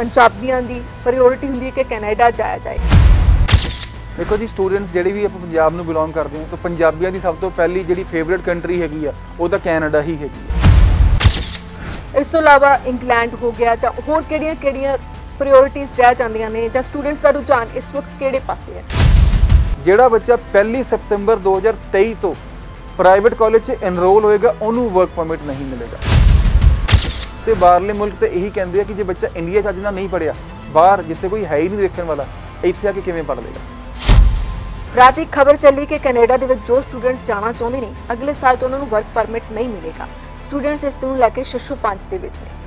ਪੰਜਾਬੀਆਂ ਦੀ ਪ੍ਰਾਇੋਰਟੀ ਹੁੰਦੀ ਹੈ ਕਿ ਕੈਨੇਡਾ ਜਾਇਆ ਜਾਏ ਦੇਖੋ ਜੀ ਸਟੂਡੈਂਟਸ ਜਿਹੜੇ ਵੀ ਆਪਾਂ ਪੰਜਾਬ ਨੂੰ ਬਿਲੋਂਗ ਕਰਦੇ ਹਾਂ ਸੋ ਪੰਜਾਬੀਆਂ ਦੀ ਸਭ ਤੋਂ ਪਹਿਲੀ ਜਿਹੜੀ ਫੇਵਰਿਟ ਕੰਟਰੀ ਹੈਗੀ ਆ ਉਹ ਤਾਂ ਕੈਨੇਡਾ ਹੀ ਹੈਗੀ ਆ ਇਸ ਤੋਂ ਇਲਾਵਾ ਇੰਗਲੈਂਡ ਹੋ ਗਿਆ ਜਾਂ ਹੋਰ ਕਿਹੜੀਆਂ-ਕਿਹੜੀਆਂ ਪ੍ਰਾਇੋਰਟੀਆਂ ਰਹਿ ਜਾਂਦੀਆਂ ਨੇ ਜਾਂ ਸਟੂਡੈਂਟਸ ਦਾ ਰੁਝਾਨ ਇਸ ਵਕਤ ਕਿਹੜੇ ਪਾਸੇ ਹੈ ਜਿਹੜਾ ਬੱਚਾ 1 ਸਤੰਬਰ 2023 ਤੋਂ ਪ੍ਰਾਈਵੇਟ ਕਾਲਜ 'ਚ ਐਨਰੋਲ ਹੋਏਗਾ ਉਹਨੂੰ ਵਰਕ ਪਰਮਿਟ ਨਹੀਂ ਮਿਲੇਗਾ ਤੇ ਬਾਹਰਲੇ ਮੁਲਕ ਤੇ ਇਹੀ ਕਹਿੰਦੇ ਆ ਕਿ ਜੇ ਬੱਚਾ ਇੰਡੀਆ 'ਚ ਅੱਜ ਨਾਲ ਨਹੀਂ ਪੜਿਆ ਬਾਹਰ ਜਿੱਥੇ ਕੋਈ ਹੈ ਹੀ ਨਹੀਂ ਦੇਖਣ ਵਾਲਾ ਇੱਥੇ ਆ ਕੇ ਕਿਵੇਂ ਪੜ ਲੇਗਾ ਰਾਤੀ ਖਬਰ ਚੱਲੀ ਕਿ ਕੈਨੇਡਾ ਦੇ ਵਿੱਚ ਜੋ ਸਟੂਡੈਂਟਸ ਜਾਣਾ ਚਾਹੁੰਦੇ ਨੇ ਅਗਲੇ ਸਾਲ ਤੋਂ ਉਹਨਾਂ ਨੂੰ ਵਰਕ ਪਰਮਿਟ ਨਹੀਂ ਮਿਲੇਗਾ ਸਟੂਡੈਂਟਸ ਇਸ ਨੂੰ ਲੈ ਕੇ ਸ਼ਸ਼ੂ 5 ਦੇ ਵਿੱਚ ਨੇ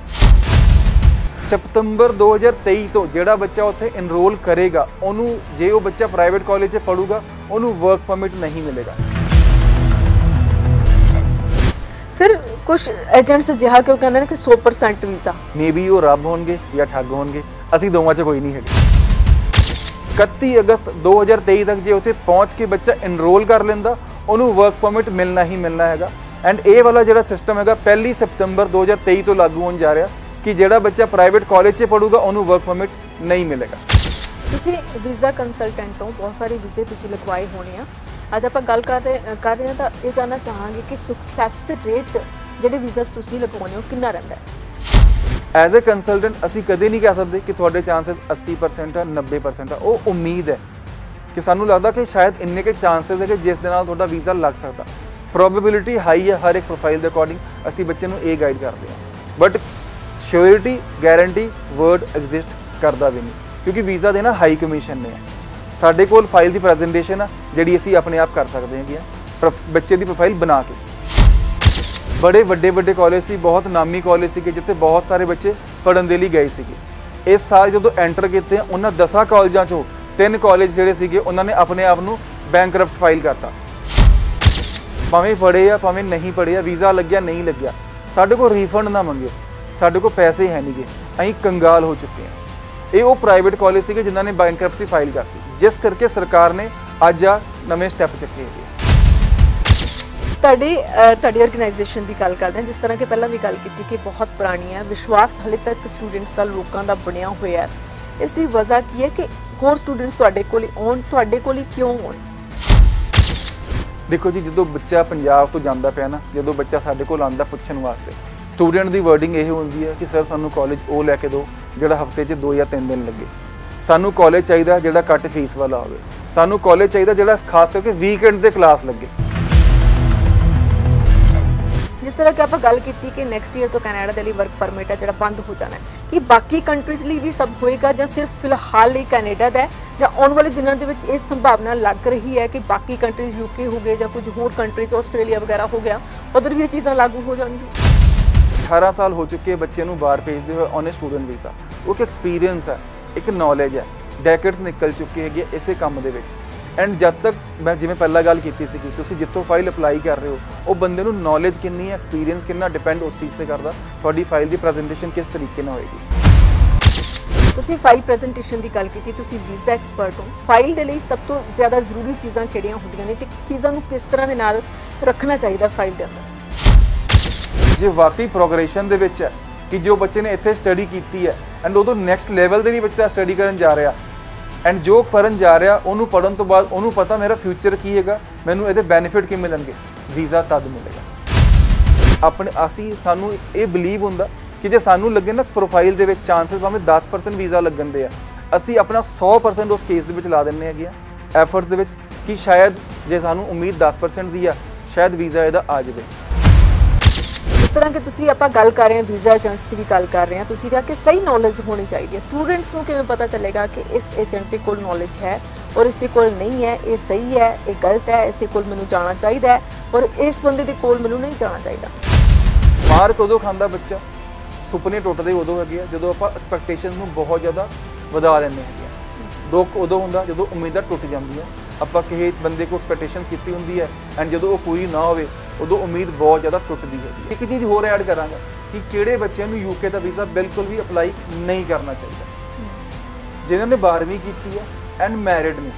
ਸਤੰਬਰ 2023 ਤੋਂ ਜਿਹੜਾ ਬੱਚਾ ਉੱਥੇ ਇਨਰੋਲ ਕਰੇਗਾ ਉਹਨੂੰ ਜੇ ਉਹ ਬੱਚਾ ਪ੍ਰਾਈਵੇਟ ਕਾਲਜ 'ਚ ਪੜੂਗਾ ਉਹਨੂੰ ਵਰਕ ਪਰਮਿਟ ਨਹੀਂ ਮਿਲੇਗਾ ਫਿਰ ਕੁਝ ਏਜੰਟਸ ਜਿਹਾ ਕਿਉਂ ਕਹਿੰਦੇ ਨੇ ਕਿ 100% ਵੀਜ਼ਾ ਮੇਬੀ ਉਹ ਰੱਬ ਹੋਣਗੇ ਜਾਂ ਠੱਗ ਹੋਣਗੇ ਅਸੀਂ ਦੋਵਾਂ 'ਚ ਕੋਈ ਨਹੀਂ ਹੈਗੇ 31 ਅਗਸਤ 2023 ਤੱਕ ਜੇ ਉੱਥੇ ਪਹੁੰਚ ਕੇ ਬੱਚਾ ਇਨਰੋਲ ਕਰ ਲੈਂਦਾ ਉਹਨੂੰ ਵਰਕ ਪਰਮਿਟ ਮਿਲਣਾ ਹੀ ਮਿਲਣਾ ਹੈਗਾ ਐਂਡ ਇਹ ਵਾਲਾ ਜਿਹੜਾ ਸਿਸਟਮ ਹੈਗਾ 1 ਸਤੰਬਰ 2023 ਤੋਂ ਲਾਗੂ ਹੋਣ ਜਾ ਰਿਹਾ ਕਿ ਜਿਹੜਾ ਬੱਚਾ ਪ੍ਰਾਈਵੇਟ ਕਾਲਜ 'ਚ ਪੜੂਗਾ ਉਹਨੂੰ ਵਰਕ ਪਰਮਿਟ ਨਹੀਂ ਮਿਲੇਗਾ ਤੁਸੀਂ ਵੀਜ਼ਾ ਕੰਸਲਟੈਂਟ ਹੋ ਬਹੁਤ ਸਾਰੇ ਵੀਜ਼ੇ ਤੁਸੀਂ ਲਗਵਾਏ ਹੋਣੇ ਆ ਅੱਜ ਆਪਾਂ ਗੱਲ ਕਰ ਰਹੇ ਕਰ ਰਹੇ ਹਾਂ ਤਾਂ ਇਹ ਜਾਨਣਾ ਚਾਹਾਂਗੇ ਕਿ ਸਕਸੈਸ ਰੇਟ ਜਿਹੜੇ ਵੀਜ਼ਾਸ ਤੁਸੀਂ ਲਗਵਾਉਂਦੇ ਹੋ ਕਿੰਨਾ ਰਹਿੰਦਾ ਹੈ ਐਜ਼ ਅ ਕੰਸਲਟੈਂਟ ਅਸੀਂ ਕਦੇ ਨਹੀਂ ਕਹਿ ਸਕਦੇ ਕਿ ਤੁਹਾਡੇ ਚਾਂਸਸ 80% ਆ 90% ਆ ਉਹ ਉਮੀਦ ਹੈ ਕਿ ਸਾਨੂੰ ਲੱਗਦਾ ਕਿ ਸ਼ਾਇਦ ਇੰਨੇ ਕੇ ਚਾਂਸਸ ਹੈ ਕਿ ਜਿਸ ਦੇ ਨਾਲ ਤੁਹਾਡਾ ਵੀਜ਼ਾ ਲੱਗ ਸਕਦਾ ਪ੍ਰੋਬੈਬਿਲਿਟੀ ਹਾਈ ਹੈ ਹਰ ਇੱਕ ਪ੍ਰੋਫਾਈਲ ਦੇ ਅਕੋਰਡਿੰਗ ਅਸੀਂ ਬੱਚੇ ਨੂੰ ਇਹ ਗਾਈਡ ਕਰਦੇ ਹਾਂ but surety guarantee word exist ਕਰਦਾ ਵੀ ਨਹੀਂ ਕਿਉਂਕਿ ਵੀਜ਼ਾ ਦੇਣਾ ਹਾਈ ਕਮਿਸ਼ਨ ਨੇ ਹੈ ਸਾਡੇ ਕੋਲ ਫਾਈਲ ਦੀ ਪ੍ਰੈਜੈਂਟੇਸ਼ਨ ਆ ਜਿਹੜੀ ਅਸੀਂ ਆਪਣੇ ਆਪ ਕਰ ਸਕਦੇ ਹਾਂ ਆ ਬੱਚੇ ਦੀ ਪ੍ਰੋਫਾਈਲ ਬਣਾ ਕੇ ਬੜੇ ਵੱਡੇ ਵੱਡੇ ਕਾਲਜ ਸੀ ਬਹੁਤ ਨਾਮੀ ਕਾਲਜ ਸੀ ਕਿ ਜਿੱਥੇ ਬਹੁਤ ਸਾਰੇ ਬੱਚੇ ਪੜਨ ਦੇ ਲਈ ਗਏ ਸੀਗੇ ਇਸ ਸਾਲ ਜਦੋਂ ਐਂਟਰ ਕੀਤੇ ਉਹਨਾਂ 10 ਕਾਲਜਾਂ ਚੋਂ ਤਿੰਨ ਕਾਲਜ ਜਿਹੜੇ ਸੀਗੇ ਉਹਨਾਂ ਨੇ ਆਪਣੇ ਆਪ ਨੂੰ ਬੈਂਕਰਪਟ ਫਾਈਲ ਕਰਤਾ ਭਾਵੇਂ ਪੜੇ ਆ ਭਾਵੇਂ ਨਹੀਂ ਪੜੇ ਆ ਵੀਜ਼ਾ ਲੱਗਿਆ ਨਹੀਂ ਲੱਗਿਆ ਸਾਡੇ ਕੋਲ ਰੀਫੰਡ ਨਾ ਮੰਗੇ ਸਾਡੇ ਕੋਲ ਪੈਸੇ ਹੈ ਨਹੀਂਗੇ ਅਸੀਂ ਕੰਗਾਲ ਹੋ ਚੁੱਕੇ ਹਾਂ ਇਹ ਉਹ ਪ੍ਰਾਈਵੇਟ ਕਾਲਜ ਸੀਗੇ ਜਿਨ੍ਹਾਂ ਨੇ ਬੈਂਕਰਪਸੀ ਫਾਈਲ ਕਰਤੀ ਜਿਸ ਕਰਕੇ ਸਰਕਾਰ ਨੇ ਅੱਜ ਆ ਨਵੇਂ ਸਟੈਪ ਚੱਕੇ ਹੈ ਤੁਹਾਡੀ ਤੁਹਾਡੀ ਆਰਗੇਨਾਈਜੇਸ਼ਨ ਦੀ ਗੱਲ ਕਰਦੇ ਹਾਂ ਜਿਸ ਤਰ੍ਹਾਂ ਕਿ ਪਹਿਲਾਂ ਵੀ ਗੱਲ ਕੀਤੀ ਕਿ ਬਹੁਤ ਪੁਰਾਣੀ ਹੈ ਵਿਸ਼ਵਾਸ ਹਲੇ ਤੱਕ ਸਟੂਡੈਂਟਸ ਦਾ ਲੋਕਾਂ ਦਾ ਬਣਿਆ ਹੋਇਆ ਹੈ ਇਸ ਦੀ ਵਜ੍ਹਾ ਕੀ ਹੈ ਕਿ ਹੋਰ ਸਟੂਡੈਂਟਸ ਤੁਹਾਡੇ ਕੋਲ ਆਉਣ ਤੁਹਾਡੇ ਕੋਲ ਹੀ ਕਿਉਂ ਆਉਣ ਦੇਖੋ ਜੀ ਜਦੋਂ ਬੱਚਾ ਪੰਜਾਬ ਤੋਂ ਜਾਂਦਾ ਪਿਆ ਨਾ ਜਦੋਂ ਬੱਚਾ ਸਾਡੇ ਕੋਲ ਆਂਦਾ ਪੁੱਛਣ ਵਾਸਤੇ ਸਟੂਡੈਂਟ ਦੀ ਵਰਡਿੰਗ ਇਹ ਹੁੰਦੀ ਹੈ ਕਿ ਸਰ ਸਾਨੂੰ ਕਾਲਜ ਉਹ ਲੈ ਕੇ ਦਿਓ ਜਿਹੜਾ ਹਫਤੇ 'ਚ 2 ਜਾਂ 3 ਦਿਨ ਲੱਗੇ ਸਾਨੂੰ ਕਾਲਜ ਚਾਹੀਦਾ ਜਿਹੜਾ ਘੱਟ ਫੀਸ ਵਾਲਾ ਹੋਵੇ ਸਾਨੂੰ ਕਾਲਜ ਚਾਹੀਦਾ ਜਿਹੜਾ ਖਾਸ ਕਰਕੇ ਵੀਕਐਂਡ ਤੇ ਕਲਾਸ ਲੱਗੇ ਜਿਸ ਤਰ੍ਹਾਂ ਕਿ ਆਪਾਂ ਗੱਲ ਕੀਤੀ ਕਿ ਨੈਕਸਟ ਈਅਰ ਤੋਂ ਕੈਨੇਡਾ ਦੇ ਲਈ ਵਰਕ ਪਰਮਿਟ ਹੈ ਜਿਹੜਾ ਬੰਦ ਹੋ ਜਾਣਾ ਹੈ ਕਿ ਬਾਕੀ ਕੰਟਰੀਜ਼ ਲਈ ਵੀ ਸਭ ਹੋਏਗਾ ਜਾਂ ਸਿਰਫ ਫਿਲਹਾਲ ਲਈ ਕੈਨੇਡਾ ਦਾ ਹੈ ਜਾਂ ਆਉਣ ਵਾਲੇ ਦਿਨਾਂ ਦੇ ਵਿੱਚ ਇਹ ਸੰਭਾਵਨਾ ਲੱਗ ਰਹੀ ਹੈ ਕਿ ਬਾਕੀ ਕੰਟਰੀਜ਼ ਯੂਕੇ ਹੋ ਗਏ ਜਾਂ ਕੁਝ ਹੋਰ ਕੰਟਰੀਜ਼ ਆਸਟ੍ਰੇਲੀਆ ਵਗੈਰਾ ਹੋ ਗਿਆ ਉਧਰ ਵੀ ਇਹ ਚੀਜ਼ਾਂ ਲਾਗੂ ਹੋ ਜਾਣਗੀਆਂ 18 ਸਾਲ ਹੋ ਚੁੱਕੇ ਬੱਚੇ ਨੂੰ ਬਾਹਰ ਭੇਜਦੇ ਹੋਏ ਔਨ ਸਟੂਡੈਂਟ ਵੀਜ਼ਾ ਉਹ ਕਿ ਐਕਸਪੀਰੀਅੰਸ ਹੈ ਇੱਕ ਨੌਲੇਜ ਹੈ ਡੈਕੇਡਸ ਨਿਕਲ ਚੁੱਕੀ ਹੈਗੀ ਇਸੇ ਕੰਮ ਦੇ ਵਿੱਚ ਐਂਡ ਜਦ ਤੱਕ ਮੈਂ ਜਿਵੇਂ ਪਹਿਲਾਂ ਗੱਲ ਕੀਤੀ ਸੀ ਕਿ ਤੁਸੀਂ ਜਿੱਥੋਂ ਫਾਈਲ ਅਪਲਾਈ ਕਰ ਰਹੇ ਹੋ ਉਹ ਬੰਦੇ ਨੂੰ ਨੌਲੇਜ ਕਿੰਨੀ ਹੈ ਐਕਸਪੀਰੀਅੰਸ ਕਿੰਨਾ ਡਿਪੈਂਡ ਉਸ ਚੀਜ਼ ਤੇ ਕਰਦਾ ਤੁਹਾਡੀ ਫਾਈਲ ਦੀ ਪ੍ਰੈਜੈਂਟੇਸ਼ਨ ਕਿਸ ਤਰੀਕੇ ਨਾਲ ਹੋਏਗੀ ਤੁਸੀਂ ਫਾਈਲ ਪ੍ਰੈਜੈਂਟੇਸ਼ਨ ਦੀ ਗੱਲ ਕੀਤੀ ਤੁਸੀਂ ਵੀਜ਼ਾ ਐਕਸਪਰਟ ਹੋ ਫਾਈਲ ਦੇ ਲਈ ਸਭ ਤੋਂ ਜ਼ਿਆਦਾ ਜ਼ਰੂਰੀ ਚੀਜ਼ਾਂ ਕਿਹੜੀਆਂ ਹੁੰਦੀਆਂ ਨੇ ਤੇ ਚੀਜ਼ਾਂ ਨੂੰ ਕਿਸ ਤਰ੍ਹਾਂ ਦੇ ਨਾਲ ਰੱਖਣਾ ਚਾਹੀਦਾ ਫਾਈਲ ਦੇ ਅੰਦਰ ਜੇ ਵਾਕਈ ਪ੍ਰੋਗਰੈਸ਼ਨ ਦੇ ਵਿੱਚ ਹੈ ਕਿ ਜੋ ਬੱਚੇ ਨੇ ਇੱਥੇ ਸਟੱਡੀ ਕੀਤੀ ਹੈ ਐਂਡ ਉਦੋਂ ਨੈਕਸਟ ਲੈਵਲ ਦੇ ਵੀ ਬੱਚਾ ਸਟੱਡੀ ਕਰਨ ਜਾ ਰਿਹਾ ਐਂਡ ਜੋ ਕਰਨ ਜਾ ਰਿਹਾ ਉਹਨੂੰ ਪੜਨ ਤੋਂ ਬਾਅਦ ਉਹਨੂੰ ਪਤਾ ਮੇਰਾ ਫਿਊਚਰ ਕੀ ਹੈਗਾ ਮੈਨੂੰ ਇਹਦੇ ਬੈਨੀਫਿਟ ਕੀ ਮਿਲਣਗੇ ਵੀਜ਼ਾ ਤਦ ਮਿਲੇਗਾ ਆਪਣੇ ਅਸੀਂ ਸਾਨੂੰ ਇਹ ਬਲੀਵ ਹੁੰਦਾ ਕਿ ਜੇ ਸਾਨੂੰ ਲੱਗੇ ਨਾ ਪ੍ਰੋਫਾਈਲ ਦੇ ਵਿੱਚ ਚਾਂਸਸ ਭਾਵੇਂ 10% ਵੀਜ਼ਾ ਲੱਗਣ ਦੇ ਆ ਅਸੀਂ ਆਪਣਾ 100% ਉਸ ਕੇਸ ਦੇ ਵਿੱਚ ਲਾ ਦਿੰਨੇ ਹੈਗੇ ਆ ਐਫਰਟਸ ਦੇ ਵਿੱਚ ਕਿ ਸ਼ਾਇਦ ਜੇ ਸਾਨੂੰ ਉਮੀਦ 10% ਦੀ ਆ ਸ਼ਾਇਦ ਵੀਜ਼ਾ ਇਹਦਾ ਆ ਜਾਵੇ ਤਰ੍ਹਾਂ ਕਿ ਤੁਸੀਂ ਆਪਾਂ ਗੱਲ ਕਰ ਰਹੇ ਹਾਂ ਵੀਜ਼ਾ ਏਜੰਟਸ ਦੀ ਵੀ ਗੱਲ ਕਰ ਰਹੇ ਹਾਂ ਤੁਸੀਂ ਕਿਹਾ ਕਿ ਸਹੀ ਨੌਲੇਜ ਹੋਣੀ ਚਾਹੀਦੀ ਹੈ ਸਟੂਡੈਂਟਸ ਨੂੰ ਕਿਵੇਂ ਪਤਾ ਚੱਲੇਗਾ ਕਿ ਇਸ ਏਜੰਟ ਦੇ ਕੋਲ ਨੌਲੇਜ ਹੈ ਔਰ ਇਸ ਦੇ ਕੋਲ ਨਹੀਂ ਹੈ ਇਹ ਸਹੀ ਹੈ ਇਹ ਗਲਤ ਹੈ ਇਸ ਦੇ ਕੋਲ ਮੈਨੂੰ ਜਾਣਾ ਚਾਹੀਦਾ ਹੈ ਔਰ ਇਸ ਬੰਦੇ ਦੇ ਕੋਲ ਮੈਨੂੰ ਨਹੀਂ ਜਾਣਾ ਚਾਹੀਦਾ ਮਾਰ ਕਦੋਂ ਖਾਂਦਾ ਬੱਚਾ ਸੁਪਨੇ ਟੁੱਟਦੇ ਉਦੋਂ ਹੈਗੇ ਆ ਜਦੋਂ ਆਪਾਂ ਐਕਸਪੈਕਟੇਸ਼ਨ ਨੂੰ ਬਹੁਤ ਜ਼ਿਆਦਾ ਵਧਾ ਲੈਂਦੇ ਹਾਂ ਦੁੱਖ ਉਦੋਂ ਹੁੰਦਾ ਜਦੋਂ ਉਮੀਦਾਂ ਟੁੱਟ ਜਾਂਦੀਆਂ ਆਪਾਂ ਕਿਸੇ ਬੰਦੇ ਕੋਲ ਐਕਸਪੈਕਟੇਸ਼ਨਸ ਕੀਤੀ ਹੁੰਦੀ ਹੈ ਐਂਡ ਜਦੋਂ ਉਹ ਪੂਰੀ ਨਾ ਹੋਵੇ ਉਦੋਂ ਉਮੀਦ ਬਹੁਤ ਜ਼ਿਆਦਾ ਟੁੱਟਦੀ ਹੈ ਇੱਕ ਚੀਜ਼ ਹੋਰ ਐਡ ਕਰਾਂਗਾ ਕਿ ਕਿਹੜੇ ਬੱਚਿਆਂ ਨੂੰ ਯੂਕੇ ਦਾ ਵੀਜ਼ਾ ਬਿਲਕੁਲ ਵੀ ਅਪਲਾਈ ਨਹੀਂ ਕਰਨਾ ਚਾਹੀਦਾ ਜਿਨ੍ਹਾਂ ਨੇ 12ਵੀਂ ਕੀਤੀ ਹੈ ਐਂਡ ਮੈਰਿਡ ਨੇ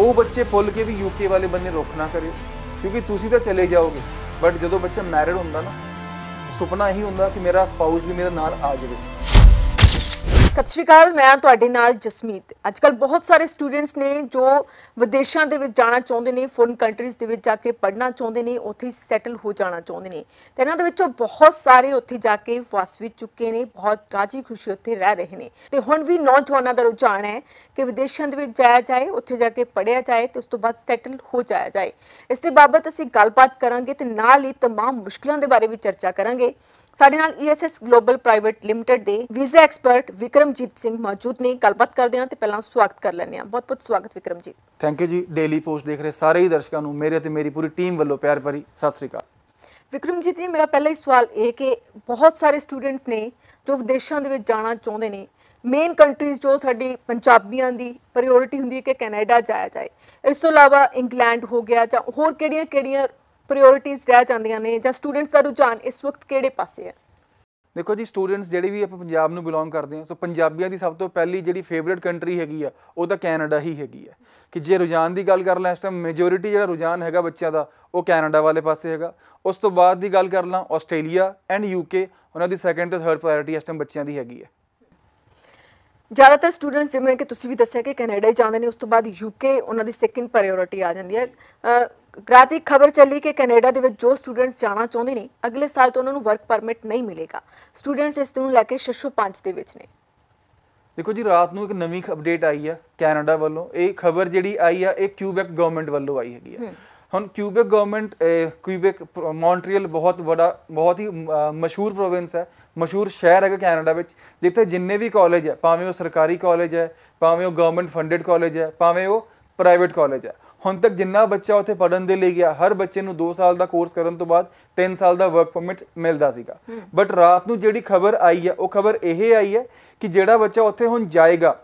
ਉਹ ਬੱਚੇ ਫੁੱਲ ਕੇ ਵੀ ਯੂਕੇ ਵਾਲੇ ਬੰਦੇ ਰੁੱਖ ਨਾ ਕਰਿਓ ਕਿਉਂਕਿ ਤੁਸੀਂ ਤਾਂ ਚਲੇ ਜਾਓਗੇ ਬਟ ਜਦੋਂ ਬੱਚਾ ਮੈਰਿਡ ਹੁੰਦਾ ਨਾ ਸੁਪਨਾ ਇਹੀ ਹੁੰਦਾ ਕਿ ਮੇਰਾ ਸਪਾਊਸ ਵੀ ਮੇਰੇ ਨਾਲ ਆ ਜਾਵੇ ਸਤਿ ਸ਼੍ਰੀ ਅਕਾਲ ਮੈਂ ਤੁਹਾਡੇ ਨਾਲ ਜਸਮੀਤ ਅੱਜ ਕੱਲ ਬਹੁਤ ਸਾਰੇ ਸਟੂਡੈਂਟਸ ਨੇ ਜੋ ਵਿਦੇਸ਼ਾਂ ਦੇ ਵਿੱਚ ਜਾਣਾ ਚਾਹੁੰਦੇ ਨੇ ਫੋਰਨ ਕੰਟਰੀਜ਼ ਦੇ ਵਿੱਚ ਜਾ ਕੇ ਪੜ੍ਹਨਾ ਚਾਹੁੰਦੇ ਨੇ ਉੱਥੇ ਸੈਟਲ ਹੋ ਜਾਣਾ ਚਾਹੁੰਦੇ ਨੇ ਤੇ ਇਹਨਾਂ ਦੇ ਵਿੱਚੋਂ ਬਹੁਤ ਸਾਰੇ ਉੱਥੇ ਜਾ ਕੇ ਵਸ ਵੀ ਚੁੱਕੇ ਨੇ ਬਹੁਤ ਰਾਜੀ ਖੁਸ਼ੀ ਉੱਥੇ ਰਹਿ ਰਹੇ ਨੇ ਤੇ ਹੁਣ ਵੀ ਨੌਜਵਾਨਾਂ ਦਾ ਰੁਝਾਨ ਹੈ ਕਿ ਵਿਦੇਸ਼ਾਂ ਦੇ ਵਿੱਚ ਜਾਇਆ ਜਾਏ ਉੱਥੇ ਜਾ ਕੇ ਪੜ੍ਹਿਆ ਜਾਏ ਤੇ ਉਸ ਤੋਂ ਬਾਅਦ ਸੈਟਲ ਹੋ ਜਾਇਆ ਜਾਏ ਇਸ ਦੇ ਬਾਬਤ ਅਸੀਂ ਗੱਲਬਾਤ ਕਰਾਂਗੇ ਤੇ ਨਾਲ ਹੀ तमाम ਮੁਸ਼ਕਲਾਂ ਦੇ ਬਾਰੇ ਵੀ ਚਰਚਾ ਕਰਾਂਗੇ ਸਾਡੇ ਨਾਲ ESS ਗਲੋਬਲ ਪ੍ਰਾਈਵੇਟ ਲਿਮਟਿਡ ਦੇ ਵੀਜ਼ਾ ਐਕਸਪਰਟ ਵਿਕਰਮਜੀਤ ਸਿੰਘ ਮੌਜੂਦ ਨੇ ਗੱਲਬਾਤ ਕਰਦੇ ਹਾਂ ਤੇ ਪਹਿਲਾਂ ਸਵਾਗਤ ਕਰ ਲੈਂਦੇ ਹਾਂ ਬਹੁਤ-ਬਹੁਤ ਸਵਾਗਤ Vikramjit thank you ji daily post ਦੇਖ ਰਹੇ ਸਾਰੇ ਹੀ ਦਰਸ਼ਕਾਂ ਨੂੰ ਮੇਰੇ ਤੇ ਮੇਰੀ ਪੂਰੀ ਟੀਮ ਵੱਲੋਂ ਪਿਆਰ ਭਰੀ ਸਤਿ ਸ੍ਰੀ ਅਕਾਲ ਵਿਕਰਮਜੀਤ ਜੀ ਮੇਰਾ ਪਹਿਲਾ ਹੀ ਸਵਾਲ ਇਹ ਕਿ ਬਹੁਤ ਸਾਰੇ ਸਟੂਡੈਂਟਸ ਨੇ ਜੋ ਵਿਦੇਸ਼ਾਂ ਦੇ ਵਿੱਚ ਜਾਣਾ ਚਾਹੁੰਦੇ ਨੇ ਮੇਨ ਕੰਟਰੀਜ਼ ਜੋ ਸਾਡੀ ਪੰਜਾਬੀਆਂ ਦੀ ਪ੍ਰਾਇੋਰਟੀ ਹੁੰਦੀ ਹੈ ਕਿ ਕੈਨੇਡਾ ਜਾਇਆ ਜਾਏ ਇਸ ਤੋਂ ਇਲਾਵਾ ਇੰਗਲੈਂਡ ਹੋ ਗਿਆ ਜਾਂ ਹੋਰ ਕਿਹੜੀਆਂ-ਕਿਹੜੀਆਂ ਪ੍ਰਾਇੋਰਟੀਆਂ ਰਹਿ ਜਾਂਦੀਆਂ ਨੇ ਜਾਂ ਸਟੂਡੈਂਟਸ ਦਾ ਰੁਝਾਨ ਇਸ ਵਕਤ ਕਿਹੜੇ ਪਾਸੇ ਹੈ ਦੇਖੋ ਜੀ ਸਟੂਡੈਂਟਸ ਜਿਹੜੇ ਵੀ ਆਪਾਂ ਪੰਜਾਬ ਨੂੰ ਬਿਲੋਂਗ ਕਰਦੇ ਆ ਸੋ ਪੰਜਾਬੀਆਂ ਦੀ ਸਭ ਤੋਂ ਪਹਿਲੀ ਜਿਹੜੀ ਫੇਵਰਿਟ ਕੰਟਰੀ ਹੈਗੀ ਆ ਉਹ ਤਾਂ ਕੈਨੇਡਾ ਹੀ ਹੈਗੀ ਆ ਕਿ ਜੇ ਰੁਝਾਨ ਦੀ ਗੱਲ ਕਰ ਲਾਂ ਇਸ ਟਾਈਮ ਮੈਜੋਰਿਟੀ ਜਿਹੜਾ ਰੁਝਾਨ ਹੈਗਾ ਬੱਚਿਆਂ ਦਾ ਉਹ ਕੈਨੇਡਾ ਵਾਲੇ ਪਾਸੇ ਹੈਗਾ ਉਸ ਤੋਂ ਬਾਅਦ ਦੀ ਗੱਲ ਕਰ ਲਾਂ ਆਸਟ੍ਰੇਲੀਆ ਐਂਡ ਯੂਕੇ ਉਹਨਾਂ ਦੀ ਸੈਕੰਡ ਤੇ ਥਰਡ ਪ੍ਰਾਇੋਰਟੀ ਇਸ ਟਾਈਮ ਬੱਚਿਆਂ ਦੀ ਹੈਗੀ ਆ ਜ਼ਿਆਦਾਤਰ ਸਟੂਡੈਂਟਸ ਜਿਵੇਂ ਕਿ ਤੁਸੀਂ ਵੀ ਦੱਸਿਆ ਕਿ ਕੈਨੇਡਾ ਹੀ ਜਾਂਦੇ ਨੇ ਉਸ ਤੋਂ ਬਾਅਦ ਯੂਕੇ ਉਹਨਾਂ ਦੀ ਸੈਕਿੰਡ ਪ੍ਰਾਇੋਰਟੀ ਆ ਜਾਂਦੀ ਹੈ ਗ੍ਰਾਤੀ ਖਬਰ ਚੱਲੀ ਕਿ ਕੈਨੇਡਾ ਦੇ ਵਿੱਚ ਜੋ ਸਟੂਡੈਂਟਸ ਜਾਣਾ ਚਾਹੁੰਦੇ ਨੇ ਅਗਲੇ ਸਾਲ ਤੋਂ ਉਹਨਾਂ ਨੂੰ ਵਰਕ ਪਰਮਿਟ ਨਹੀਂ ਮਿਲੇਗਾ ਸਟੂਡੈਂਟਸ ਇਸ ਨੂੰ ਲੈ ਕੇ ਪੰਜ ਦੇ ਵਿੱਚ ਨੇ ਦੇਖੋ ਜੀ ਰਾਤ ਨੂੰ ਇੱਕ ਨਵੀਂ ਅਪਡੇਟ ਆਈ ਆ ਕੈਨੇਡਾ ਵੱਲੋਂ ਇਹ ਖਬਰ ਜਿਹੜੀ ਆਈ ਆ ਇਹ ਕਿਊਬੈਕ ਗਵਰਨਮੈਂਟ ਵੱਲੋਂ ਆਈ ਹੈਗੀ ਆ ਹੁਣ ਕਿਊਬੈਕ ਗਵਰਨਮੈਂਟ ਕਿਊਬੈਕ ਮੌਂਟਰੀਅਲ ਬਹੁਤ ਵੱਡਾ ਬਹੁਤ ਹੀ ਮਸ਼ਹੂਰ ਪ੍ਰੋਵਿੰਸ ਹੈ ਮਸ਼ਹੂਰ ਸ਼ਹਿਰ ਹੈਗਾ ਕੈਨੇਡਾ ਵਿੱਚ ਜਿੱਥੇ ਜਿੰਨੇ ਵੀ ਕਾਲਜ ਹੈ ਭਾਵੇਂ ਉਹ ਸਰਕਾਰੀ ਕਾਲਜ ਹੈ ਭਾਵੇਂ ਉਹ ਗਵਰਨਮੈਂਟ ਫੰਡਡ ਕਾਲਜ ਹੈ ਭਾਵੇਂ ਉਹ ਪ੍ਰਾਈਵੇਟ ਕਾਲਜ ਹੈ ਹੁਣ ਤੱਕ ਜਿੰਨਾ ਬੱਚਾ ਉੱਥੇ ਪੜਨ ਦੇ ਲਈ ਗਿਆ ਹਰ ਬੱਚੇ ਨੂੰ 2 ਸਾਲ ਦਾ ਕੋਰਸ ਕਰਨ ਤੋਂ ਬਾਅਦ 3 ਸਾਲ ਦਾ ਵਰਕ ਪਰਮਿਟ ਮਿਲਦਾ ਸੀਗਾ ਬਟ ਰਾਤ ਨੂੰ ਜਿਹੜੀ ਖਬਰ ਆਈ ਹੈ ਉਹ ਖਬਰ ਇਹ ਆਈ ਹੈ ਕਿ ਜਿਹੜਾ ਬੱਚਾ ਉੱਥੇ ਹੁਣ ਜਾਏਗਾ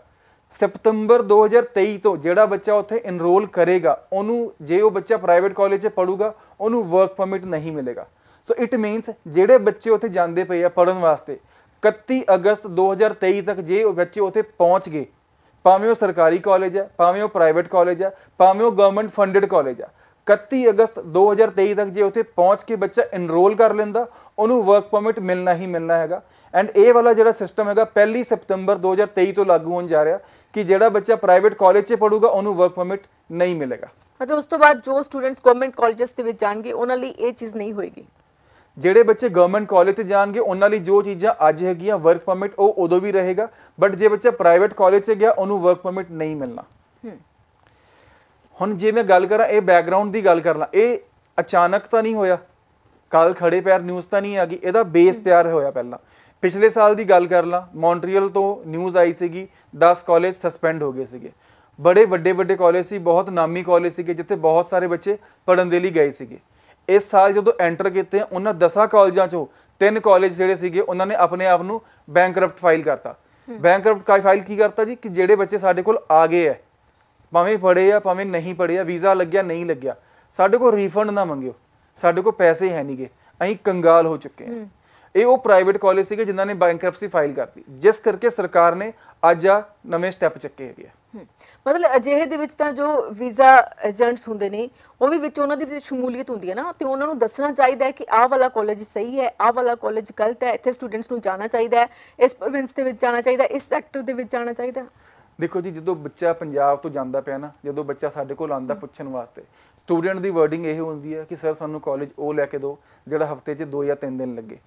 ਸਪਟੰਬਰ 2023 ਤੋਂ ਜਿਹੜਾ ਬੱਚਾ ਉੱਥੇ ਇਨਰੋਲ ਕਰੇਗਾ ਉਹਨੂੰ ਜੇ ਉਹ ਬੱਚਾ ਪ੍ਰਾਈਵੇਟ ਕਾਲਜ 'ਚ ਪੜੂਗਾ ਉਹਨੂੰ ਵਰਕ ਪਰਮਿਟ ਨਹੀਂ ਮਿਲੇਗਾ ਸੋ ਇਟ ਮੀਨਸ ਜਿਹੜੇ ਬੱਚੇ ਉੱਥੇ ਜਾਂਦੇ ਪਏ ਆ ਪੜਨ ਵਾਸਤੇ 31 ਅਗਸਤ 2023 ਤੱਕ ਜੇ ਉਹ ਬੱਚੇ ਉੱਥੇ ਪਹੁੰਚ ਗਏ ਭਾਵੇਂ ਉਹ ਸਰਕਾਰੀ ਕਾਲਜ ਹੈ ਭਾਵੇਂ ਉਹ ਪ੍ਰਾਈਵੇਟ ਕਾਲਜ ਹੈ ਭਾਵੇਂ ਉਹ ਗਵਰਨਮੈਂਟ ਫੰਡਡ ਕਾਲਜ ਹੈ 31 ਅਗਸਤ 2023 ਤੱਕ ਜੇ ਉੱਥੇ ਪਹੁੰਚ ਕੇ ਬੱਚਾ ਇਨਰੋਲ ਕਰ ਲੈਂਦਾ ਉਹਨੂੰ ਵਰਕ ਪਰਮਿਟ ਮਿਲਣਾ ਹੀ ਮਿਲਣਾ ਹੈਗਾ ਐਂਡ ਇਹ ਵਾਲਾ ਜਿਹੜਾ ਸਿਸਟਮ ਹੈਗਾ 1 ਸਪਟੰਬਰ 2023 ਤੋਂ ਲਾਗੂ ਹੋਣ ਜਾ ਰਿਹਾ ਕਿ ਜਿਹੜਾ ਬੱਚਾ ਪ੍ਰਾਈਵੇਟ ਕਾਲਜ 'ਚ ਪੜੂਗਾ ਉਹਨੂੰ ਵਰਕ ਪਰਮਿਟ ਨਹੀਂ ਮਿਲੇਗਾ ਮਤਲਬ ਉਸ ਤੋਂ ਬਾਅਦ ਜੋ ਸਟੂਡੈਂਟਸ ਗਵਰਨਮੈਂਟ ਕਾਲਜਸ ਦੇ ਵਿੱਚ ਜਾਣਗੇ ਉਹਨਾਂ ਲਈ ਇਹ ਚੀਜ਼ ਨਹੀਂ ਹੋਏਗੀ ਜਿਹੜੇ ਬੱਚੇ ਗਵਰਨਮੈਂਟ ਕਾਲਜ ਤੇ ਜਾਣਗੇ ਉਹਨਾਂ ਲਈ ਜੋ ਚੀਜ਼ਾਂ ਅੱਜ ਹੈਗੀਆਂ ਵਰਕ ਪਰਮਿਟ ਉਹ ਉਦੋਂ ਵੀ ਰਹੇਗਾ ਬਟ ਜੇ ਬੱਚਾ ਪ੍ਰਾਈਵੇਟ ਕਾਲਜ ਤੇ ਗਿਆ ਉਹਨੂੰ ਵਰਕ ਪਰਮਿਟ ਨਹੀਂ ਮਿਲਣਾ ਹੁਣ ਜੇ ਮੈਂ ਗੱਲ ਕਰਾਂ ਇਹ ਬੈਕਗ੍ਰਾਉਂਡ ਦੀ ਗੱਲ ਕਰਨਾ ਇਹ ਅਚਾਨਕ ਤਾਂ ਨਹੀਂ ਹੋਇਆ ਕੱਲ ਖੜੇ ਪੈਰ ਨਿਊਜ਼ ਤਾਂ ਨਹੀਂ ਆ ਗਈ ਇਹਦਾ ਬੇਸ ਤਿਆਰ ਹੋਇਆ ਪਹਿਲਾਂ ਪਿਛਲੇ ਸਾਲ ਦੀ ਗੱਲ ਕਰ ਲਾਂ ਮੌਂਟਰੀਅਲ ਤੋਂ ਨਿਊਜ਼ ਆਈ ਸੀਗੀ 10 ਕਾਲਜ ਸਸਪੈਂਡ ਹੋ ਗਏ ਸੀਗੇ ਬੜੇ ਵੱਡੇ ਵੱਡੇ ਕਾਲਜ ਸੀ ਬਹੁਤ ਨਾਮੀ ਕਾਲਜ ਸੀਗੇ ਜਿੱਥੇ ਬਹੁਤ ਸਾਰੇ ਬੱਚੇ ਪੜਨ ਦੇ ਲਈ ਗਏ ਸੀਗੇ ਇਸ ਸਾਲ ਜਦੋਂ ਐਂਟਰ ਕੀਤੇ ਉਹਨਾਂ ਦਸਾਂ ਕਾਲਜਾਂ ਚੋਂ ਤਿੰਨ ਕਾਲਜ ਜਿਹੜੇ ਸੀਗੇ ਉਹਨਾਂ ਨੇ ਆਪਣੇ ਆਪ ਨੂੰ ਬੈਂਕਰਪਟ ਫਾਈਲ ਕਰਤਾ ਬੈਂਕਰਪਟ ਕਾਈ ਫਾਈਲ ਕੀ ਕਰਤਾ ਜੀ ਕਿ ਜਿਹੜੇ ਬੱਚੇ ਸਾਡੇ ਕੋਲ ਆ ਗਏ ਐ ਭਾਵੇਂ ਪੜੇ ਆ ਭਾਵੇਂ ਨਹੀਂ ਪੜੇ ਆ ਵੀਜ਼ਾ ਲੱਗਿਆ ਨਹੀਂ ਲੱਗਿਆ ਸਾਡੇ ਕੋਲ ਰੀਫੰਡ ਨਾ ਮੰਗਿਓ ਸਾਡੇ ਕੋਲ ਪੈਸੇ ਹੈ ਨਹੀਂਗੇ ਅਸੀਂ ਕੰਗਾਲ ਹੋ ਚੁੱਕੇ ਆ ਇਹ ਉਹ ਪ੍ਰਾਈਵੇਟ ਕਾਲਜ ਸੀਗੇ ਜਿਨ੍ਹਾਂ ਨੇ ਬੈਂਕਰਪਸੀ ਫਾਈਲ ਕਰਤੀ ਜਿਸ ਕਰਕੇ ਸਰਕਾਰ ਨੇ ਅੱਜ ਆ ਨਵੇਂ ਸਟੈਪ ਚੱਕੇ ਹੈਗੇ ਆ ਮਤਲਬ ਅਜਿਹੇ ਦੇ ਵਿੱਚ ਤਾਂ ਜੋ ਵੀਜ਼ਾ ਏਜੰਟਸ ਹੁੰਦੇ ਨੇ ਉਹ ਵੀ ਵਿੱਚ ਉਹਨਾਂ ਦੀ ਵੀ ਸ਼ਮੂਲੀਅਤ ਹੁੰਦੀ ਹੈ ਨਾ ਤੇ ਉਹਨਾਂ ਨੂੰ ਦੱਸਣਾ ਚਾਹੀਦਾ ਹੈ ਕਿ ਆਹ ਵਾਲਾ ਕਾਲਜ ਸਹੀ ਹੈ ਆਹ ਵਾਲਾ ਕਾਲਜ ਗਲਤ ਹੈ ਇੱਥੇ ਸਟੂਡੈਂਟਸ ਨੂੰ ਜਾਣਾ ਚਾਹੀਦਾ ਹੈ ਇਸ ਪ੍ਰੋਵਿੰਸ ਦੇ ਵਿੱਚ ਜਾਣਾ ਚਾਹੀਦਾ ਇਸ ਸੈਕਟਰ ਦੇ ਵਿੱਚ ਜਾਣਾ ਚਾਹੀਦਾ ਦੇਖੋ ਜੀ ਜਦੋਂ ਬੱਚਾ ਪੰਜਾਬ ਤੋਂ ਜਾਂਦਾ ਪਿਆ ਨਾ ਜਦੋਂ ਬੱਚਾ ਸਾਡੇ ਕੋਲ ਆਂਦਾ ਪੁੱਛਣ ਵਾਸਤੇ ਸਟੂਡੈਂਟ ਦੀ ਵਰਡਿੰਗ ਇਹ ਹੁੰਦੀ ਹੈ ਕਿ ਸਰ ਸਾਨੂੰ ਕਾਲਜ ਉਹ ਲੈ ਕੇ ਦਿਓ ਜਿਹੜਾ ਹਫਤੇ 'ਚ 2 ਜਾਂ 3 ਦਿਨ ਲੱਗੇ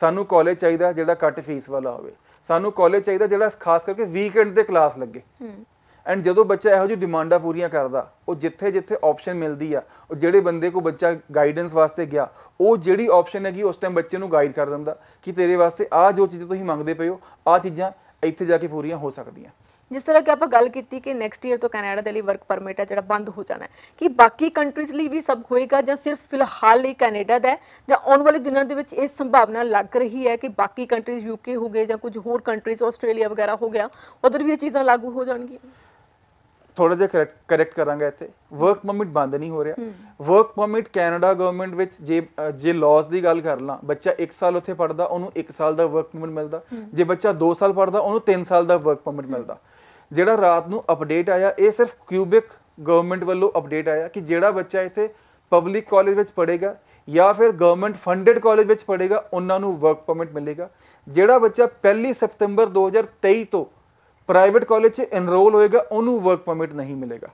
ਸਾਨੂੰ ਕਾਲਜ ਚਾਹੀਦਾ ਜਿਹੜਾ ਘੱਟ ਫੀਸ ਵਾਲਾ ਹੋਵੇ ਸਾਨੂੰ ਕਾਲਜ ਚਾਹੀਦਾ ਜਿਹੜਾ ਖਾਸ ਕਰਕੇ ਵੀਕਐਂਡ ਤੇ ਕਲਾਸ ਲੱਗੇ ਐਂਡ ਜਦੋਂ ਬੱਚਾ ਇਹੋ ਜਿਹੀ ਡਿਮਾਂਡਾਂ ਪੂਰੀਆਂ ਕਰਦਾ ਉਹ ਜਿੱਥੇ ਜਿੱਥੇ ਆਪਸ਼ਨ ਮਿਲਦੀ ਆ ਉਹ ਜਿਹੜੇ ਬੰਦੇ ਕੋ ਬੱਚਾ ਗਾਈਡੈਂਸ ਵਾਸਤੇ ਗਿਆ ਉਹ ਜਿਹੜੀ ਆਪਸ਼ਨ ਹੈਗੀ ਉਸ ਟਾਈਮ ਬੱਚੇ ਨੂੰ ਗਾਈਡ ਕਰ ਦਿੰਦਾ ਕਿ ਤੇਰੇ ਵਾਸਤੇ ਆ ਜੋ ਚੀਜ਼ ਤੁਸੀਂ ਮੰਗਦੇ ਪਏ ਹੋ ਆ ਚੀਜ਼ਾਂ ਇੱਥੇ ਜਾ ਕੇ ਪੂਰੀਆਂ ਹੋ ਸਕਦੀਆਂ ਜਿਸ ਤਰ੍ਹਾਂ ਕਿ ਆਪਾਂ ਗੱਲ ਕੀਤੀ ਕਿ ਨੈਕਸਟ ਈਅਰ ਤੋਂ ਕੈਨੇਡਾ ਦੇ ਲਈ ਵਰਕ ਪਰਮਿਟ ਹੈ ਜਿਹੜਾ ਬੰਦ ਹੋ ਜਾਣਾ ਹੈ ਕਿ ਬਾਕੀ ਕੰਟਰੀਜ਼ ਲਈ ਵੀ ਸਭ ਹੋਏਗਾ ਜਾਂ ਸਿਰਫ ਫਿਲਹਾਲ ਲਈ ਕੈਨੇਡਾ ਦਾ ਹੈ ਜਾਂ ਆਉਣ ਵਾਲੇ ਦਿਨਾਂ ਦੇ ਵਿੱਚ ਇਹ ਸੰਭਾਵਨਾ ਲੱਗ ਰਹੀ ਹੈ ਕਿ ਬਾਕੀ ਕੰਟਰੀਜ਼ ਯੂਕੇ ਹੋ ਗਏ ਜਾਂ ਕੁਝ ਹੋਰ ਕੰਟਰੀਜ਼ ਆਸਟ੍ਰੇਲੀਆ ਵਗੈਰਾ ਹੋ ਗਿਆ ਉਧਰ ਵੀ ਇਹ ਚੀਜ਼ਾਂ ਲਾਗੂ ਹੋ ਜਾਣਗੀਆਂ ਥੋੜਾ ਜਿਹਾ ਕਰੈਕਟ ਕਰਾਂਗਾ ਇੱਥੇ ਵਰਕ ਪਰਮਿਟ ਬੰਦ ਨਹੀਂ ਹੋ ਰਿਹਾ ਵਰਕ ਪਰਮਿਟ ਕੈਨੇਡਾ ਗਵਰਨਮੈਂਟ ਵਿੱਚ ਜੇ ਜੇ ਲਾਜ਼ ਦੀ ਗੱਲ ਕਰ ਲਾਂ ਬੱਚਾ 1 ਸਾਲ ਉੱਥੇ ਪੜਦਾ ਉਹਨੂੰ 1 ਸਾਲ ਦਾ ਵਰਕ ਪਰਮਿਟ ਮਿਲਦਾ ਜੇ ਬੱਚਾ 2 ਸਾਲ ਪੜਦਾ ਉਹਨੂੰ 3 ਸਾਲ ਦਾ ਵਰਕ ਪਰਮਿਟ ਮਿਲਦਾ ਜਿਹੜਾ ਰਾਤ ਨੂੰ ਅਪਡੇਟ ਆਇਆ ਇਹ ਸਿਰਫ ਕਿਊਬਿਕ ਗਵਰਨਮੈਂਟ ਵੱਲੋਂ ਅਪਡੇਟ ਆਇਆ ਕਿ ਜਿਹੜਾ ਬੱਚਾ ਇੱਥੇ ਪਬਲਿਕ ਕਾਲਜ ਵਿੱਚ ਪੜੇਗਾ ਜਾਂ ਫਿਰ ਗਵਰਨਮੈਂਟ ਫੰਡਡ ਕਾਲਜ ਵਿੱਚ ਪੜੇਗਾ ਉਹਨਾਂ ਨੂੰ ਵਰਕ ਪਰਮਿਟ ਮਿਲੇਗਾ ਜਿਹੜਾ ਬੱਚਾ 1 ਸਤੰਬਰ 2023 ਤੋਂ ਪ੍ਰਾਈਵੇਟ ਕਾਲਜ 'ਚ ਐਨਰੋਲ ਹੋਏਗਾ ਉਹਨੂੰ ਵਰਕ ਪਰਮਿਟ ਨਹੀਂ ਮਿਲੇਗਾ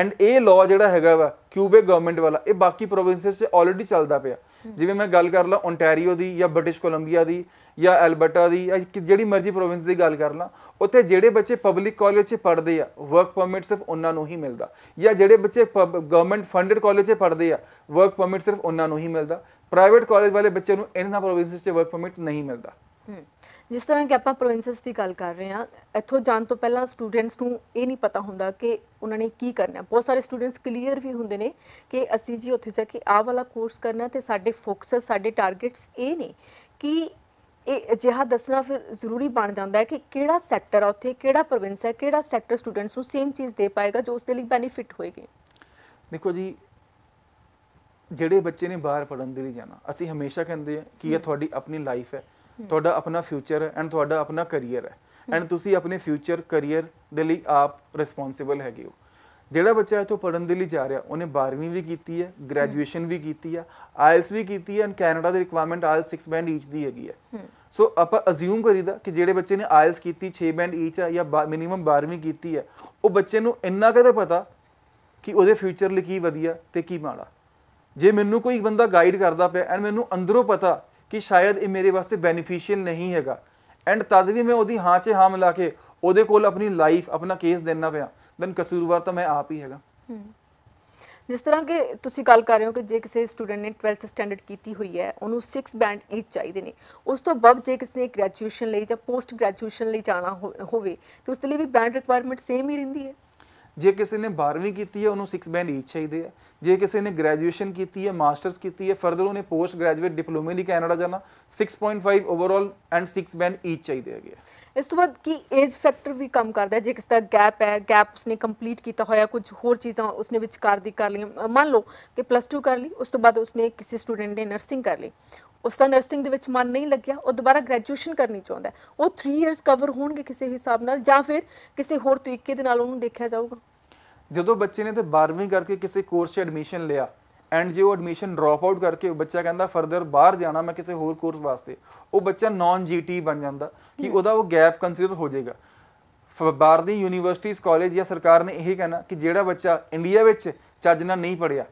ਐਂਡ ਇਹ ਲਾਅ ਜਿਹੜਾ ਹੈਗਾ ਵਾ ਕਿਊਬੇ ਗਵਰਨਮੈਂਟ ਵਾਲਾ ਇਹ ਬਾਕੀ ਪ੍ਰੋਵਿੰਸਸ 'ਚ ਆਲਰੇਡੀ ਚੱਲਦਾ ਪਿਆ ਜਿਵੇਂ ਮੈਂ ਗੱਲ ਕਰ ਲਾਂ ਓਨਟਾਰੀਓ ਦੀ ਜਾਂ ਬ੍ਰਿਟਿਸ਼ ਕੋਲੰਬੀਆ ਦੀ ਜਾਂ ਐਲਬਰਟਾ ਦੀ ਜਾਂ ਜਿਹੜੀ ਮਰਜ਼ੀ ਪ੍ਰੋਵਿੰਸ ਦੀ ਗੱਲ ਕਰ ਲਾਂ ਉੱਥੇ ਜਿਹੜੇ ਬੱਚੇ ਪਬਲਿਕ ਕਾਲਜ 'ਚ ਪੜ੍ਹਦੇ ਆ ਵਰਕ ਪਰਮਿਟ ਸਿਰਫ ਉਹਨਾਂ ਨੂੰ ਹੀ ਮਿਲਦਾ ਜਾਂ ਜਿਹੜੇ ਬੱਚੇ ਗਵਰਨਮੈਂਟ ਫੰਡਡ ਕਾਲਜ 'ਚ ਪੜ੍ਹਦੇ ਆ ਵਰਕ ਪਰਮਿਟ ਸਿਰਫ ਉਹਨਾਂ ਨੂੰ ਹੀ ਮਿਲਦਾ ਪ੍ਰਾਈਵੇਟ ਕਾਲਜ ਵਾਲੇ ਬੱਚੇ ਨੂੰ ਇਹਨਾਂ ਪ੍ਰੋਵਿੰਸਸ 'ਚ ਵਰਕ ਪਰਮਿਟ ਨਹੀਂ ਮਿਲਦਾ ਜਿਸ ਤਰ੍ਹਾਂ ਕਿ ਆਪਾਂ ਪ੍ਰੋਵਿੰਸਸ ਦੀ ਗੱਲ ਕਰ ਰਹੇ ਹਾਂ ਇੱਥੋਂ ਜਾਣ ਤੋਂ ਪਹਿਲਾਂ ਸਟੂਡੈਂਟਸ ਨੂੰ ਇਹ ਨਹੀਂ ਪਤਾ ਹੁੰਦਾ ਕਿ ਉਹਨਾਂ ਨੇ ਕੀ ਕਰਨਾ ਬਹੁਤ ਸਾਰੇ ਸਟੂਡੈਂਟਸ ਕਲੀਅਰ ਵੀ ਹੁੰਦੇ ਨੇ ਕਿ ਅਸੀਂ ਜੀ ਉੱਥੇ ਜਾ ਕੇ ਆਹ ਵਾਲਾ ਕੋਰਸ ਕਰਨਾ ਤੇ ਸਾਡੇ ਫੋਕਸ ਸਾਡੇ ਟਾਰਗੇਟਸ ਇਹ ਨੇ ਕਿ ਇਹ ਅਜਿਹਾ ਦੱਸਣਾ ਫਿਰ ਜ਼ਰੂਰੀ ਬਣ ਜਾਂਦਾ ਹੈ ਕਿ ਕਿਹੜਾ ਸੈਕਟਰ ਆ ਉੱਥੇ ਕਿਹੜਾ ਪ੍ਰੋਵਿੰਸ ਹੈ ਕਿਹੜਾ ਸੈਕਟਰ ਸਟੂਡੈਂਟਸ ਨੂੰ ਸੇਮ ਚੀਜ਼ ਦੇ ਪਾਏਗਾ ਜੋ ਉਸ ਦੇ ਲਈ ਬੈਨੀਫਿਟ ਹੋਏਗੀ ਦੇਖੋ ਜੀ ਜਿਹੜੇ ਬੱਚੇ ਨੇ ਬਾਹਰ ਪੜਨ ਦੇ ਲਈ ਜਾਣਾ ਅਸੀਂ ਹਮੇਸ਼ਾ ਕਹਿੰਦੇ ਆ ਕਿ ਇਹ ਤੁਹਾਡੀ ਆਪਣੀ ਲਾਈਫ ਹੈ ਤੁਹਾਡਾ ਆਪਣਾ ਫਿਊਚਰ ਹੈ ਐਂਡ ਤੁਹਾਡਾ ਆਪਣਾ ਕੈਰੀਅਰ ਹੈ ਐਂਡ ਤੁਸੀਂ ਆਪਣੇ ਫਿਊਚਰ ਕੈਰੀਅਰ ਦੇ ਲਈ ਆਪ ਰਿਸਪੌਂਸਿਬਲ ਹੈਗੇ ਹੋ ਜਿਹੜਾ ਬੱਚਾ ਇਥੋਂ ਪੜਨ ਦੇ ਲਈ ਜਾ ਰਿਹਾ ਉਹਨੇ 12ਵੀਂ ਵੀ ਕੀਤੀ ਹੈ ਗ੍ਰੈਜੂਏਸ਼ਨ ਵੀ ਕੀਤੀ ਹੈ ਆਇਲਸ ਵੀ ਕੀਤੀ ਹੈ ਐਂਡ ਕੈਨੇਡਾ ਦੇ ਰਿਕੁਆਇਰਮੈਂਟ ਆਇਲ 6 ਬੈਂਡ ਈਚ ਦੀ ਹੈਗੀ ਹੈ ਸੋ ਆਪਾਂ ਅਸਿਊਮ ਕਰੀਦਾ ਕਿ ਜਿਹੜੇ ਬੱਚੇ ਨੇ ਆਇਲਸ ਕੀਤੀ 6 ਬੈਂਡ ਈਚ ਹੈ ਜਾਂ ਮਿਨੀਮਮ 12ਵੀਂ ਕੀਤੀ ਹੈ ਉਹ ਬੱਚੇ ਨੂੰ ਇੰਨਾ ਕਦੇ ਪਤਾ ਕਿ ਉਹਦੇ ਫਿਊਚਰ ਲਈ ਕੀ ਵਧੀਆ ਤੇ ਕੀ ਮਾੜਾ ਜੇ ਮੈਨੂੰ ਕੋਈ ਬੰਦਾ ਗਾਈਡ ਕਰਦਾ ਪਿਆ ਐਂਡ ਮੈਨੂੰ ਅੰਦਰੋਂ ਪਤਾ ਕਿ ਸ਼ਾਇਦ ਇਹ ਮੇਰੇ ਵਾਸਤੇ ਬੈਨੀਫੀਸ਼ੀਅਲ ਨਹੀਂ ਹੈਗਾ ਐਂਡ ਤਦ ਵੀ ਮੈਂ ਉਹਦੀ ਹਾਂ 'ਚ ਹਾਂ ਮਿਲਾ ਕੇ ਉਹਦੇ ਕੋਲ ਆਪਣੀ ਲਾਈਫ ਆਪਣਾ ਕੇਸ ਦੇਣਾ ਪਿਆ ਦਨ ਕਸੂਰਵਾਰ ਤਾਂ ਮੈਂ ਆਪ ਹੀ ਹੈਗਾ ਜਿਸ ਤਰ੍ਹਾਂ ਕਿ ਤੁਸੀਂ ਗੱਲ ਕਰ ਰਹੇ ਹੋ ਕਿ ਜੇ ਕਿਸੇ ਸਟੂਡੈਂਟ ਨੇ 12th ਸਟੈਂਡਰਡ ਕੀਤੀ ਹੋਈ ਹੈ ਉਹਨੂੰ 6 ਬੈਂਡ ਈਚ ਚਾਹੀਦੇ ਨੇ ਉਸ ਤੋਂ ਬਾਅਦ ਜੇ ਕਿਸ ਨੇ ਗ੍ਰੈਜੂਏਸ਼ਨ ਲਈ ਜਾਂ ਪੋਸਟ ਗ੍ਰੈਜੂਏਸ਼ਨ ਲਈ ਜਾਣਾ ਹੋਵੇ ਤੇ ਉਸ ਦੇ ਲਈ ਵੀ ਬੈਂਡ ਰਿਕੁਆਇਰਮੈਂਟ ਸੇਮ ਹੀ ਰਹਿੰਦੀ ਹੈ ਜੇ ਕਿਸੇ ਨੇ 12ਵੀਂ ਕੀਤੀ ਹੈ ਉਹਨੂੰ 6 ਬੈਂਡ ਈਚ ਚਾਹੀਦੇ ਆ ਜੇ ਕਿਸੇ ਨੇ ਗ੍ਰੈਜੂਏਸ਼ਨ ਕੀਤੀ ਹੈ ਮਾਸਟਰਸ ਕੀਤੀ ਹੈ ਫਰਦਰ ਉਹਨੇ ਪੋਸਟ ਗ੍ਰੈਜੂਏਟ ਡਿਪਲੋਮੇ ਲਈ ਕੈਨੇਡਾ ਜਾਣਾ 6.5 ਓਵਰਆਲ ਐਂਡ 6 ਬੈਂਡ ਈਚ ਚਾਹੀਦੇ ਹੈਗੇ ਇਸ ਤੋਂ ਬਾਅਦ ਕੀ ਏਜ ਫੈਕਟਰ ਵੀ ਕੰਮ ਕਰਦਾ ਜੇ ਕਿਸਦਾ ਦਾ ਗੈਪ ਹੈ ਗੈਪ ਉਸਨੇ ਕੰਪਲੀਟ ਕੀਤਾ ਹੋਇਆ ਕੁਝ ਹੋਰ ਚੀਜ਼ਾਂ ਉਸਨੇ ਵਿਚਕਾਰ ਦੀ ਕਰ ਲਈ ਮੰਨ ਲਓ ਕਿ ਪਲੱਸ 2 ਕਰ ਲਈ ਉਸ ਤੋਂ ਬਾਅਦ ਉਸਨੇ ਕਿਸੇ ਸਟੂਡੈਂਟ ਨੇ ਨਰਸਿੰਗ ਕਰ ਲਈ ਉਸ ਦਾ ਨਰਸਿੰਗ ਦੇ ਵਿੱਚ ਮਨ ਨਹੀਂ ਲੱਗਿਆ ਉਹ ਦੁਬਾਰਾ ਗ੍ਰੈਜੂਏਸ਼ਨ ਕਰਨੀ ਚਾਹੁੰਦਾ ਉਹ 3 ਇਅਰਸ ਕਵਰ ਹੋਣਗੇ ਕਿਸੇ ਹਿਸਾਬ ਨਾਲ ਜਾਂ ਫਿਰ ਕਿਸੇ ਹੋਰ ਤਰੀਕੇ ਦੇ ਨਾਲ ਉਹਨੂੰ ਦੇਖਿਆ ਜਾਊਗਾ ਜਦੋਂ ਬੱਚੇ ਨੇ ਤੇ 12ਵੀਂ ਕਰਕੇ ਕਿਸੇ ਕੋਰਸ 'ਚ ਐਡਮਿਸ਼ਨ ਲਿਆ ਐਂਡ ਜੇ ਉਹ ਐਡਮਿਸ਼ਨ ਡ੍ਰੌਪ ਆਊਟ ਕਰਕੇ ਬੱਚਾ ਕਹਿੰਦਾ ਫਰਦਰ ਬਾਹਰ ਜਾਣਾ ਮੈਂ ਕਿਸੇ ਹੋਰ ਕੋਰਸ ਵਾਸਤੇ ਉਹ ਬੱਚਾ ਨਾਨ ਜੀਟੀ ਬਣ ਜਾਂਦਾ ਕਿ ਉਹਦਾ ਉਹ ਗੈਪ ਕੰਸੀਡਰ ਹੋ ਜਾਏਗਾ ਬਾਹਰ ਦੀ ਯੂਨੀਵਰਸਿਟੀਜ਼ ਕਾਲਜ ਜਾਂ ਸਰਕਾਰ ਨੇ ਇਹ ਕਹਿਣਾ ਕਿ ਜਿਹੜਾ ਬੱਚਾ ਇੰਡੀਆ ਵਿੱਚ ਚੱਜ ਨਾਲ ਨਹੀਂ ਪੜਿਆ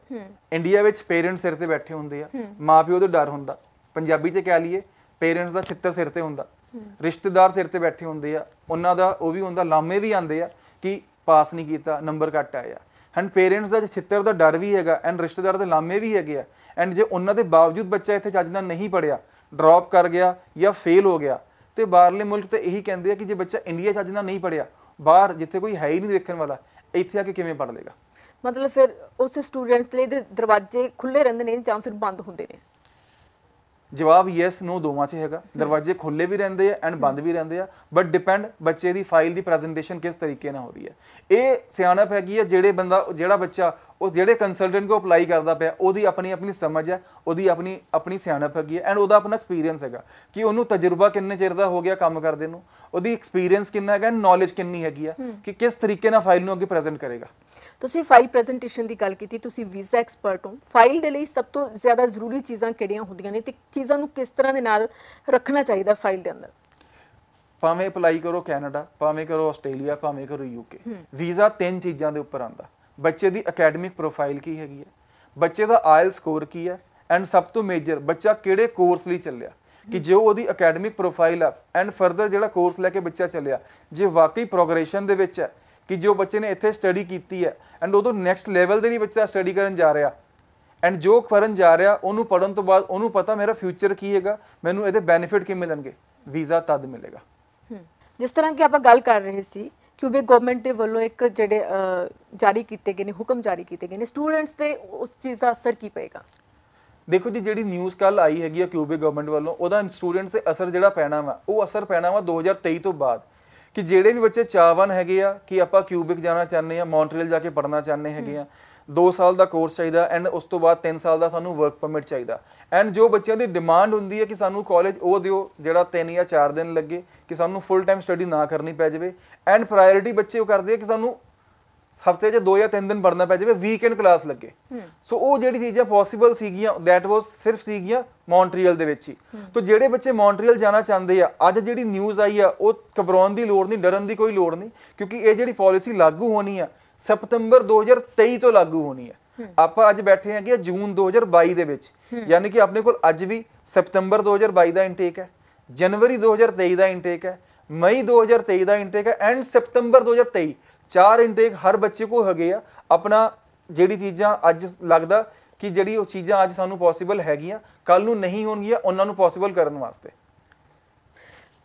ਇੰਡੀਆ ਵਿੱਚ ਪੇਰੈਂਟਸ ਸਿਰ ਤੇ ਬੈਠੇ ਹੁੰਦੇ ਆ ਮਾਪਿਓ ਦਾ ਡਰ ਹੁੰਦਾ ਪੰਜਾਬੀ 'ਚ ਕਹਿ ਲਈਏ ਪੇਰੈਂਟਸ ਦਾ ਛਿੱਤਰ ਸਿਰ ਤੇ ਹੁੰਦਾ ਰਿਸ਼ਤੇਦਾਰ ਸਿਰ ਤੇ ਬੈਠੇ ਹੁੰਦੇ ਆ ਉਹਨਾਂ ਦਾ ਉਹ ਵੀ ਹੁੰਦਾ ਲਾਮੇ ਵੀ ਆਂਦੇ ਆ ਕਿ ਪਾਸ ਨਹੀਂ ਕੀਤਾ ਨੰਬਰ ਘੱਟ ਆਇਆ ਐਂਡ ਪੇਰੈਂਟਸ ਦਾ ਛਿੱਤਰ ਦਾ ਡਰ ਵੀ ਹੈਗਾ ਐਂਡ ਰਿਸ਼ਤੇਦਾਰ ਦੇ ਲਾਮੇ ਵੀ ਹੈਗੇ ਆ ਐਂਡ ਜੇ ਉਹਨਾਂ ਦੇ ਬਾਵਜੂਦ ਬੱਚਾ ਇੱਥੇ ਚੱਜ ਨਾਲ ਨਹੀਂ ਪੜਿਆ ਡ੍ਰੌਪ ਕਰ ਗਿਆ ਜਾਂ ਫੇਲ ਹੋ ਗਿਆ ਤੇ ਬਾਹਰਲੇ ਮੁਲਕ ਤੇ ਇਹੀ ਕਹਿੰਦੇ ਆ ਕਿ ਜੇ ਬੱਚਾ ਇੰਡੀਆ ਚੱਜ ਨਾਲ ਨਹੀਂ ਪੜਿਆ ਬਾਹਰ ਜਿੱਥੇ ਕੋਈ ਹੈ ਹੀ ਨਹੀਂ ਦੇਖਣ ਵਾਲਾ ਇੱਥੇ ਆ ਕੇ ਕਿਵੇਂ ਪੜ ਲੇਗਾ ਮਤਲਬ ਫਿਰ ਉਸ ਸਟੂਡੈਂਟਸ ਲਈ ਦਰਵਾਜ਼ੇ ਖੁੱਲੇ ਰਹਿੰਦੇ ਨੇ ਜਾਂ ਫਿਰ ਬੰਦ ਹੁੰਦੇ ਨੇ ਜਵਾਬ ਯੈਸ ਨੋ ਦੋਵਾਂ 'ਚ ਹੈਗਾ ਦਰਵਾਜ਼ੇ ਖੁੱਲੇ ਵੀ ਰਹਿੰਦੇ ਆ ਐਂਡ ਬੰਦ ਵੀ ਰਹਿੰਦੇ ਆ ਬਟ ਡਿਪੈਂਡ ਬੱਚੇ ਦੀ ਫਾਈਲ ਦੀ ਪ੍ਰੈਜੈਂਟੇਸ਼ਨ ਕਿਸ ਤਰੀਕੇ ਨਾਲ ਹੋ ਰਹੀ ਹੈ ਇਹ ਸਿਆਣਪ ਹੈਗੀ ਆ ਜਿਹੜੇ ਬੰਦਾ ਜਿਹੜਾ ਬੱਚਾ ਉਹ ਜਿਹੜੇ ਕੰਸਲਟੈਂਟ ਕੋ ਅਪਲਾਈ ਕਰਦਾ ਪਿਆ ਉਹਦੀ ਆਪਣੀ ਆਪਣੀ ਸਮਝ ਹੈ ਉਹਦੀ ਆਪਣੀ ਆਪਣੀ ਸਿਆਣਪ ਹੈਗੀ ਐਂਡ ਉਹਦਾ ਆਪਣਾ ਐਕਸਪੀਰੀਅੰਸ ਹੈਗਾ ਕਿ ਉਹਨੂੰ ਤਜਰਬਾ ਕਿੰਨੇ ਚਿਰ ਦਾ ਹੋ ਗਿਆ ਕੰਮ ਕਰਦੇ ਨੂੰ ਉਹਦੀ ਐਕਸਪੀਰੀਅੰਸ ਕਿੰਨਾ ਹੈਗਾ ਨੌਲੇਜ ਕਿੰਨੀ ਹੈਗੀ ਆ ਕਿ ਕਿਸ ਤਰੀਕੇ ਨਾਲ ਫਾਈਲ ਨੂੰ ਅੱਗੇ ਪ੍ਰੈਜ਼ੈਂਟ ਕਰੇਗਾ ਤੁਸੀਂ ਫਾਈਲ ਪ੍ਰੈਜੈਂਟੇਸ਼ਨ ਦੀ ਗੱਲ ਕੀਤੀ ਤੁਸੀਂ ਵੀਜ਼ਾ ਐਕਸਪਰਟ ਹੋ ਫਾਈਲ ਦੇ ਲਈ ਸਭ ਤੋਂ ਜ਼ਿਆਦਾ ਜ਼ਰੂਰੀ ਚੀਜ਼ਾਂ ਕਿਹੜੀਆਂ ਹੁੰਦੀਆਂ ਨੇ ਤੇ ਚੀਜ਼ਾਂ ਨੂੰ ਕਿਸ ਤਰ੍ਹਾਂ ਦੇ ਨਾਲ ਰੱਖਣਾ ਚਾਹੀਦਾ ਫਾਈਲ ਦੇ ਅੰਦਰ ਭਾਵੇਂ ਅਪਲਾਈ ਕਰੋ ਕੈਨੇਡਾ ਭਾਵੇਂ ਕਰੋ ਆਸਟ੍ਰੇਲੀਆ ਭਾਵੇਂ ਕਰੋ ਯੂਕੇ ਵੀਜ਼ਾ ਤਿੰਨ ਚੀਜ਼ਾਂ ਦੇ ਉੱਪਰ ਆਂਦਾ ਬੱਚੇ ਦੀ ਅਕੈਡਮਿਕ ਪ੍ਰੋਫਾਈਲ ਕੀ ਹੈਗੀ ਹੈ ਬੱਚੇ ਦਾ ਆਇਲ ਸਕੋਰ ਕੀ ਹੈ ਐਂਡ ਸਭ ਤੋਂ ਮੇਜਰ ਬੱਚਾ ਕਿਹੜੇ ਕੋਰਸ ਲਈ ਚੱਲਿਆ ਕਿ ਜੋ ਉਹਦੀ ਅਕੈਡਮਿਕ ਪ੍ਰੋਫਾਈਲ ਆ ਐਂਡ ਫਰਦਰ ਜਿਹੜਾ ਕੋਰਸ ਲੈ ਕੇ ਬੱਚਾ ਚੱਲਿਆ ਜੇ ਵਾਕਈ ਪ੍ਰੋਗਰੈਸ਼ਨ ਦੇ ਵਿੱਚ ਹੈ ਕਿ ਜੋ ਬੱਚੇ ਨੇ ਇੱਥੇ ਸਟੱਡੀ ਕੀਤੀ ਹੈ ਐਂਡ ਉਦੋਂ ਨੈਕਸਟ ਲੈਵਲ ਦੇ ਲਈ ਬੱਚਾ ਸਟੱਡੀ ਕਰਨ ਜਾ ਰਿਹਾ ਐਂਡ ਜੋ ਕਰਨ ਜਾ ਰਿਹਾ ਉਹਨੂੰ ਪੜਨ ਤੋਂ ਬਾਅਦ ਉਹਨੂੰ ਪਤਾ ਮੇਰਾ ਫਿਊਚਰ ਕੀ ਹੈਗਾ ਮੈਨੂੰ ਇਹਦੇ ਬੈਨੀਫਿਟ ਕੀ ਮਿਲਣਗੇ ਵੀਜ਼ਾ ਤਦ ਮਿਲੇਗਾ ਜਿਸ ਤਰ੍ਹਾਂ ਕਿ ਆਪਾਂ ਗੱਲ ਕਰ ਰਹੇ ਸੀ ਕਿਊਬਿਕ ਗਵਰਨਮੈਂਟ ਦੇ ਵੱਲੋਂ ਇੱਕ ਜਿਹੜੇ ਜਾਰੀ ਕੀਤੇ ਗਏ ਨੇ ਹੁਕਮ ਜਾਰੀ ਕੀਤੇ ਗਏ ਨੇ ਸਟੂਡੈਂਟਸ ਤੇ ਉਸ ਚੀਜ਼ ਦਾ ਅਸਰ ਕੀ ਪਏਗਾ ਦੇਖੋ ਜੀ ਜਿਹੜੀ ਨਿਊਜ਼ ਕੱਲ ਆਈ ਹੈਗੀ ਆ ਕਿਊਬਿਕ ਗਵਰਨਮੈਂਟ ਵੱਲੋਂ ਉਹਦਾ ਸਟੂਡੈਂਟਸ ਤੇ ਅਸਰ ਜਿਹੜਾ ਪੈਣਾ ਵਾ ਉਹ ਅਸਰ ਪੈਣਾ ਵਾ 2023 ਤੋਂ ਬਾਅਦ ਕਿ ਜਿਹੜੇ ਵੀ ਬੱਚੇ ਚਾਹਵਨ ਹੈਗੇ ਆ ਕਿ ਆਪਾਂ ਕਿਊਬਿਕ ਜਾਣਾ ਚਾਹੁੰਦੇ ਆ ਮੌਂਟਰੀਅਲ ਜਾ ਕੇ ਪੜਨਾ ਚਾਹੁੰਦੇ ਹੈਗੇ ਆ 2 ਸਾਲ ਦਾ ਕੋਰਸ ਚਾਹੀਦਾ ਐਂਡ ਉਸ ਤੋਂ ਬਾਅਦ 3 ਸਾਲ ਦਾ ਸਾਨੂੰ ਵਰਕ ਪਰਮਿਟ ਚਾਹੀਦਾ ਐਂਡ ਜੋ ਬੱਚਿਆਂ ਦੀ ਡਿਮਾਂਡ ਹੁੰਦੀ ਹੈ ਕਿ ਸਾਨੂੰ ਕਾਲਜ ਉਹ ਦਿਓ ਜਿਹੜਾ 3 ਜਾਂ 4 ਦਿਨ ਲੱਗੇ ਕਿ ਸਾਨੂੰ ਫੁੱਲ ਟਾਈਮ ਸਟੱਡੀ ਨਾ ਕਰਨੀ ਪੈ ਜਾਵੇ ਐਂਡ ਪ੍ਰਾਇੋਰਟੀ ਬੱਚੇ ਉਹ ਕਰਦੇ ਆ ਕਿ ਸਾਨੂੰ ਹਫਤੇ 'ਚ 2 ਜਾਂ 3 ਦਿਨ ਪੜਨਾ ਪੈ ਜਾਵੇ ਵੀਕਐਂਡ ਕਲਾਸ ਲੱਗੇ ਸੋ ਉਹ ਜਿਹੜੀ ਚੀਜ਼ਾਂ ਪੋਸੀਬਲ ਸੀਗੀਆਂ ਥੈਟ ਵਾਸ ਸਿਰਫ ਸੀਗੀਆਂ ਮੌਂਟਰੀਅਲ ਦੇ ਵਿੱਚ ਹੀ ਤੋਂ ਜਿਹੜੇ ਬੱਚੇ ਮੌਂਟਰੀਅਲ ਜਾਣਾ ਚਾਹੁੰਦੇ ਆ ਅੱਜ ਜਿਹੜੀ ਨਿਊਜ਼ ਆਈ ਆ ਉਹ ਘਬਰਾਉਣ ਦੀ ਲੋੜ ਨਹੀਂ ਡਰਨ ਦੀ ਕੋਈ ਲੋੜ ਨਹੀਂ ਕਿਉਂਕਿ ਇਹ ਜਿਹੜੀ ਪਾਲਿਸੀ ਲਾਗੂ ਹੋਣੀ ਆ ਸਤੰਬਰ 2023 ਤੋਂ ਲਾਗੂ ਹੋਣੀ ਆ ਆਪਾਂ ਅੱਜ ਬੈਠੇ ਹਾਂ ਕਿ ਜੂਨ 2022 ਦੇ ਵਿੱਚ ਯਾਨੀ ਕਿ ਆਪਣੇ ਕੋਲ ਅੱਜ ਵੀ ਸਤੰਬਰ 2022 ਦਾ ਇਨਟੇਕ ਹੈ ਜਨਵਰੀ 2023 ਦਾ ਇਨਟੇਕ ਹੈ ਮਈ 2023 ਦਾ ਇਨਟੇਕ ਹੈ ਐਂਡ ਸਤੰਬਰ 2023 ਚਾਰ ਇਨਟੇਕ ਹਰ ਬੱਚੇ ਕੋ ਹੈਗੇ ਆ ਆਪਣਾ ਜਿਹੜੀ ਚੀਜ਼ਾਂ ਅੱਜ ਲੱਗਦਾ ਕਿ ਜਿਹੜੀ ਉਹ ਚੀਜ਼ਾਂ ਅੱਜ ਸਾਨੂੰ ਪੋਸੀਬਲ ਹੈਗੀਆਂ ਕੱਲ ਨੂੰ ਨਹੀਂ ਹੋਣਗੀਆਂ ਉਹਨਾਂ ਨੂੰ ਪੋਸੀਬਲ ਕਰਨ ਵਾਸਤੇ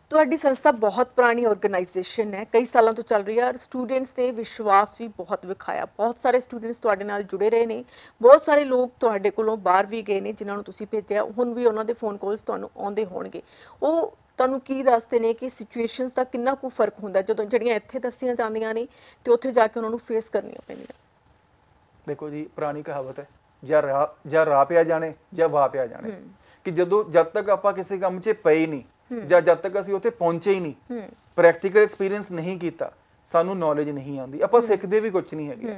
ਤੁਹਾਡੀ ਸੰਸਥਾ ਬਹੁਤ ਪੁਰਾਣੀ ਆਰਗੇਨਾਈਜੇਸ਼ਨ ਹੈ ਕਈ ਸਾਲਾਂ ਤੋਂ ਚੱਲ ਰਹੀ ਹੈ ਸਟੂਡੈਂਟਸ ਨੇ ਵਿਸ਼ਵਾਸ ਵੀ ਬਹੁਤ ਵਿਖਾਇਆ ਬਹੁਤ ਸਾਰੇ ਸਟੂਡੈਂਟਸ ਤੁਹਾਡੇ ਨਾਲ ਜੁੜੇ ਰਹੇ ਨੇ ਬਹੁਤ ਸਾਰੇ ਲੋਕ ਤੁਹਾਡੇ ਕੋਲੋਂ ਬਾਹਰ ਵੀ ਗਏ ਨੇ ਜਿਨ੍ਹਾਂ ਨੂੰ ਤੁਸੀਂ ਭੇਜਿਆ ਹੁਣ ਵੀ ਉਹਨਾਂ ਦੇ ਫੋਨ ਕਾਲਸ ਤੁਹਾਨੂੰ ਆਉਂਦੇ ਹੋਣਗੇ ਉਹ ਤੁਹਾਨੂੰ ਕੀ ਦੱਸਦੇ ਨੇ ਕਿ ਸਿਚੁਏਸ਼ਨਸ ਦਾ ਕਿੰਨਾ ਕੁ ਫਰਕ ਹੁੰਦਾ ਜਦੋਂ ਜਿਹੜੀਆਂ ਇੱਥੇ ਦੱਸੀਆਂ ਜਾਂਦੀਆਂ ਨੇ ਤੇ ਉੱਥੇ ਜਾ ਕੇ ਉਹਨਾਂ ਨੂੰ ਫੇਸ ਕਰਨੀਆਂ ਪੈਂਦੀਆਂ ਦੇਖੋ ਜੀ ਪੁਰਾਣੀ ਕਹਾਵਤ ਹੈ ਜਾਂ ਜਾਂ ਰਾ ਪਿਆ ਜਾਣੇ ਜਾਂ ਵਾ ਪਿਆ ਜਾਣੇ ਕਿ ਜਦੋਂ ਜਦ ਤੱਕ ਆਪਾਂ ਕਿਸੇ ਕੰਮ 'ਚ ਪਏ ਹੀ ਨਹੀਂ ਜਾਂ ਜਦ ਤੱਕ ਅਸੀਂ ਉੱਥੇ ਪਹੁੰਚੇ ਹੀ ਨਹੀਂ ਪ੍ਰੈਕਟੀਕਲ ਐਕਸਪੀਰੀਅੰਸ ਨਹੀਂ ਕੀਤਾ ਸਾਨੂੰ ਨੌਲੇਜ ਨਹੀਂ ਆਉਂਦੀ ਆਪਾਂ ਸਿੱਖਦੇ ਵੀ ਕੁਝ ਨਹੀਂ ਹੈਗੇ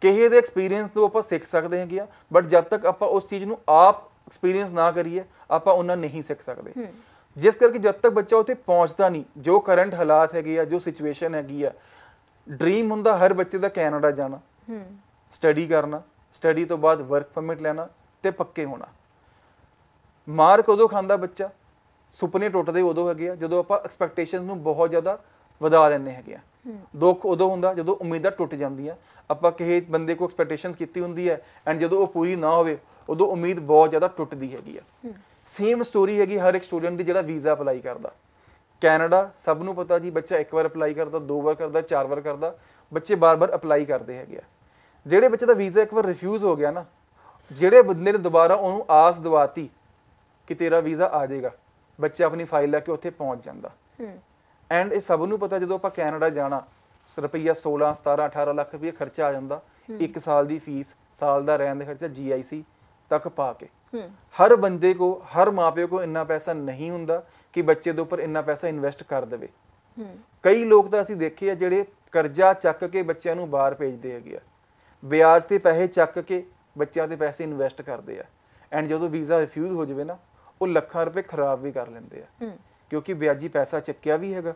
ਕਿਸੇ ਦੇ ਐਕਸਪੀਰੀਅੰਸ ਤੋਂ ਆਪਾਂ ਸਿੱਖ ਸਕਦੇ ਹੈਗੇ ਆ ਬਟ ਜਦ ਤੱਕ ਆਪਾਂ ਉਸ ਚੀਜ਼ ਨੂੰ ਆਪ ਐਕਸਪੀਰੀਅੰਸ ਨਾ ਕਰੀਏ ਆਪਾਂ ਉਹਨਾਂ ਨਹੀਂ ਸਿੱਖ ਸਕਦੇ ਜਿਸ ਕਰਕੇ ਜਦ ਤੱਕ ਬੱਚਾ ਉੱਥੇ ਪਹੁੰਚਦਾ ਨਹੀਂ ਜੋ ਕਰੰਟ ਹਾਲਾਤ ਹੈਗੇ ਆ ਜੋ ਸਿਚੁਏਸ਼ਨ ਹੈਗੀ ਆ ਡ੍ਰੀਮ ਹੁੰਦਾ ਹਰ ਬੱਚੇ ਦਾ ਕੈਨੇਡਾ ਜਾਣਾ ਹੂੰ ਸਟੱਡੀ ਕਰਨਾ ਸਟੱਡੀ ਤੋਂ ਬਾਅਦ ਵਰਕ ਪਰਮਿਟ ਲੈਣਾ ਤੇ ਪੱਕੇ ਹੋਣਾ ਮਾਰ ਕਦੋਂ ਖਾਂਦਾ ਬੱਚਾ ਸੁਪਨੇ ਟੁੱਟਦੇ ਉਦੋਂ ਹੈਗੇ ਆ ਜਦੋਂ ਆਪਾਂ ਐਕਸਪੈਕਟੇਸ਼ਨਸ ਨੂੰ ਬਹੁਤ ਜ਼ਿਆਦਾ ਵਧਾ ਲੈਣੇ ਹੈਗੇ ਆ ਦੁੱਖ ਉਦੋਂ ਹੁੰਦਾ ਜਦੋਂ ਉਮੀਦਾਂ ਟੁੱਟ ਜਾਂਦੀਆਂ ਆਪਾਂ ਕਿਸੇ ਬੰਦੇ ਕੋ ਐਕਸਪੈਕਟੇਸ਼ਨਸ ਕੀਤੀ ਹੁੰਦੀ ਹੈ ਐਂਡ ਜਦੋਂ ਉਹ ਪੂਰੀ ਨਾ ਹੋਵੇ ਉਦੋਂ ਉਮੀਦ ਬਹੁਤ ਜ਼ਿਆਦਾ ਟੁੱਟਦੀ ਹੈਗੀ ਆ ਸੇਮ ਸਟੋਰੀ ਹੈਗੀ ਹਰ ਇੱਕ ਸਟੂਡੈਂਟ ਦੀ ਜਿਹੜਾ ਵੀਜ਼ਾ ਅਪਲਾਈ ਕਰਦਾ ਕੈਨੇਡਾ ਸਭ ਨੂੰ ਪਤਾ ਜੀ ਬੱਚਾ ਇੱਕ ਵਾਰ ਅਪਲਾਈ ਕਰਦਾ ਦੋ ਵਾਰ ਕਰਦਾ ਚਾਰ ਵਾਰ ਕਰਦਾ ਬੱਚੇ ਬਾਰ-ਬਾਰ ਅਪਲਾਈ ਕਰਦੇ ਹੈਗੇ ਆ ਜਿਹੜੇ ਬੱਚੇ ਦਾ ਵੀਜ਼ਾ ਇੱਕ ਵਾਰ ਰਿਫਿਊਜ਼ ਹੋ ਗਿਆ ਨਾ ਜਿਹੜੇ ਬੰਦੇ ਨੇ ਦੁਬਾਰਾ ਉਹਨੂੰ ਆਸ ਦਿਵਾਤੀ ਕਿ ਤੇਰਾ ਵੀਜ਼ਾ ਆ ਜਾਏਗਾ ਬੱਚਾ ਆਪਣੀ ਫਾਈਲ ਲੈ ਕੇ ਉੱਥੇ ਪਹੁੰਚ ਜਾਂਦਾ ਐਂਡ ਇਹ ਸਭ ਨੂੰ ਪਤਾ ਜਦੋਂ ਆਪਾਂ ਕੈਨੇਡਾ ਜਾਣਾ ਰੁਪਈਆ 16 17 18 ਲੱਖ ਰੁਪਈਆ ਖਰਚਾ ਆ ਜਾਂਦਾ ਇੱਕ ਸਾਲ ਦੀ ਫੀਸ ਸਾਲ ਦਾ ਰਹਿਣ ਦਾ ਖਰਚਾ ਜੀਆਈਸੀ ਤੱਕ ਪਾ ਕੇ ਹਰ ਬੰਦੇ ਕੋ ਹਰ ਮਾਪਿਓ ਕੋ ਇੰਨਾ ਪੈਸਾ ਨਹੀਂ ਹੁੰਦਾ ਕਿ ਬੱਚੇ ਦੇ ਉੱਪਰ ਇੰਨਾ ਪੈਸਾ ਇਨਵੈਸਟ ਕਰ ਦੇਵੇ ਕਈ ਲੋਕ ਤਾਂ ਅਸੀਂ ਦੇਖੇ ਆ ਜਿਹੜੇ ਕਰਜ਼ਾ ਚੱਕ ਕੇ ਬੱਚਿਆਂ ਨੂੰ ਬਾਹਰ ਭੇਜਦੇ ਹੈਗੇ ਆ ਵਿਆਜ ਤੇ ਪੈਸੇ ਚੱਕ ਕੇ ਬੱਚਿਆਂ ਦੇ ਪੈਸੇ ਇਨਵੈਸਟ ਕਰਦੇ ਆ ਐਂਡ ਜਦੋਂ ਵੀਜ਼ਾ ਰਿਫਿਊਜ਼ ਹੋ ਜਾਵੇ ਨਾ ਉਹ ਲੱਖਾਂ ਰੁਪਏ ਖਰਾਬ ਵੀ ਕਰ ਲੈਂਦੇ ਆ ਕਿਉਂਕਿ ਵਿਆਜੀ ਪੈਸਾ ਚੱਕਿਆ ਵੀ ਹੈਗਾ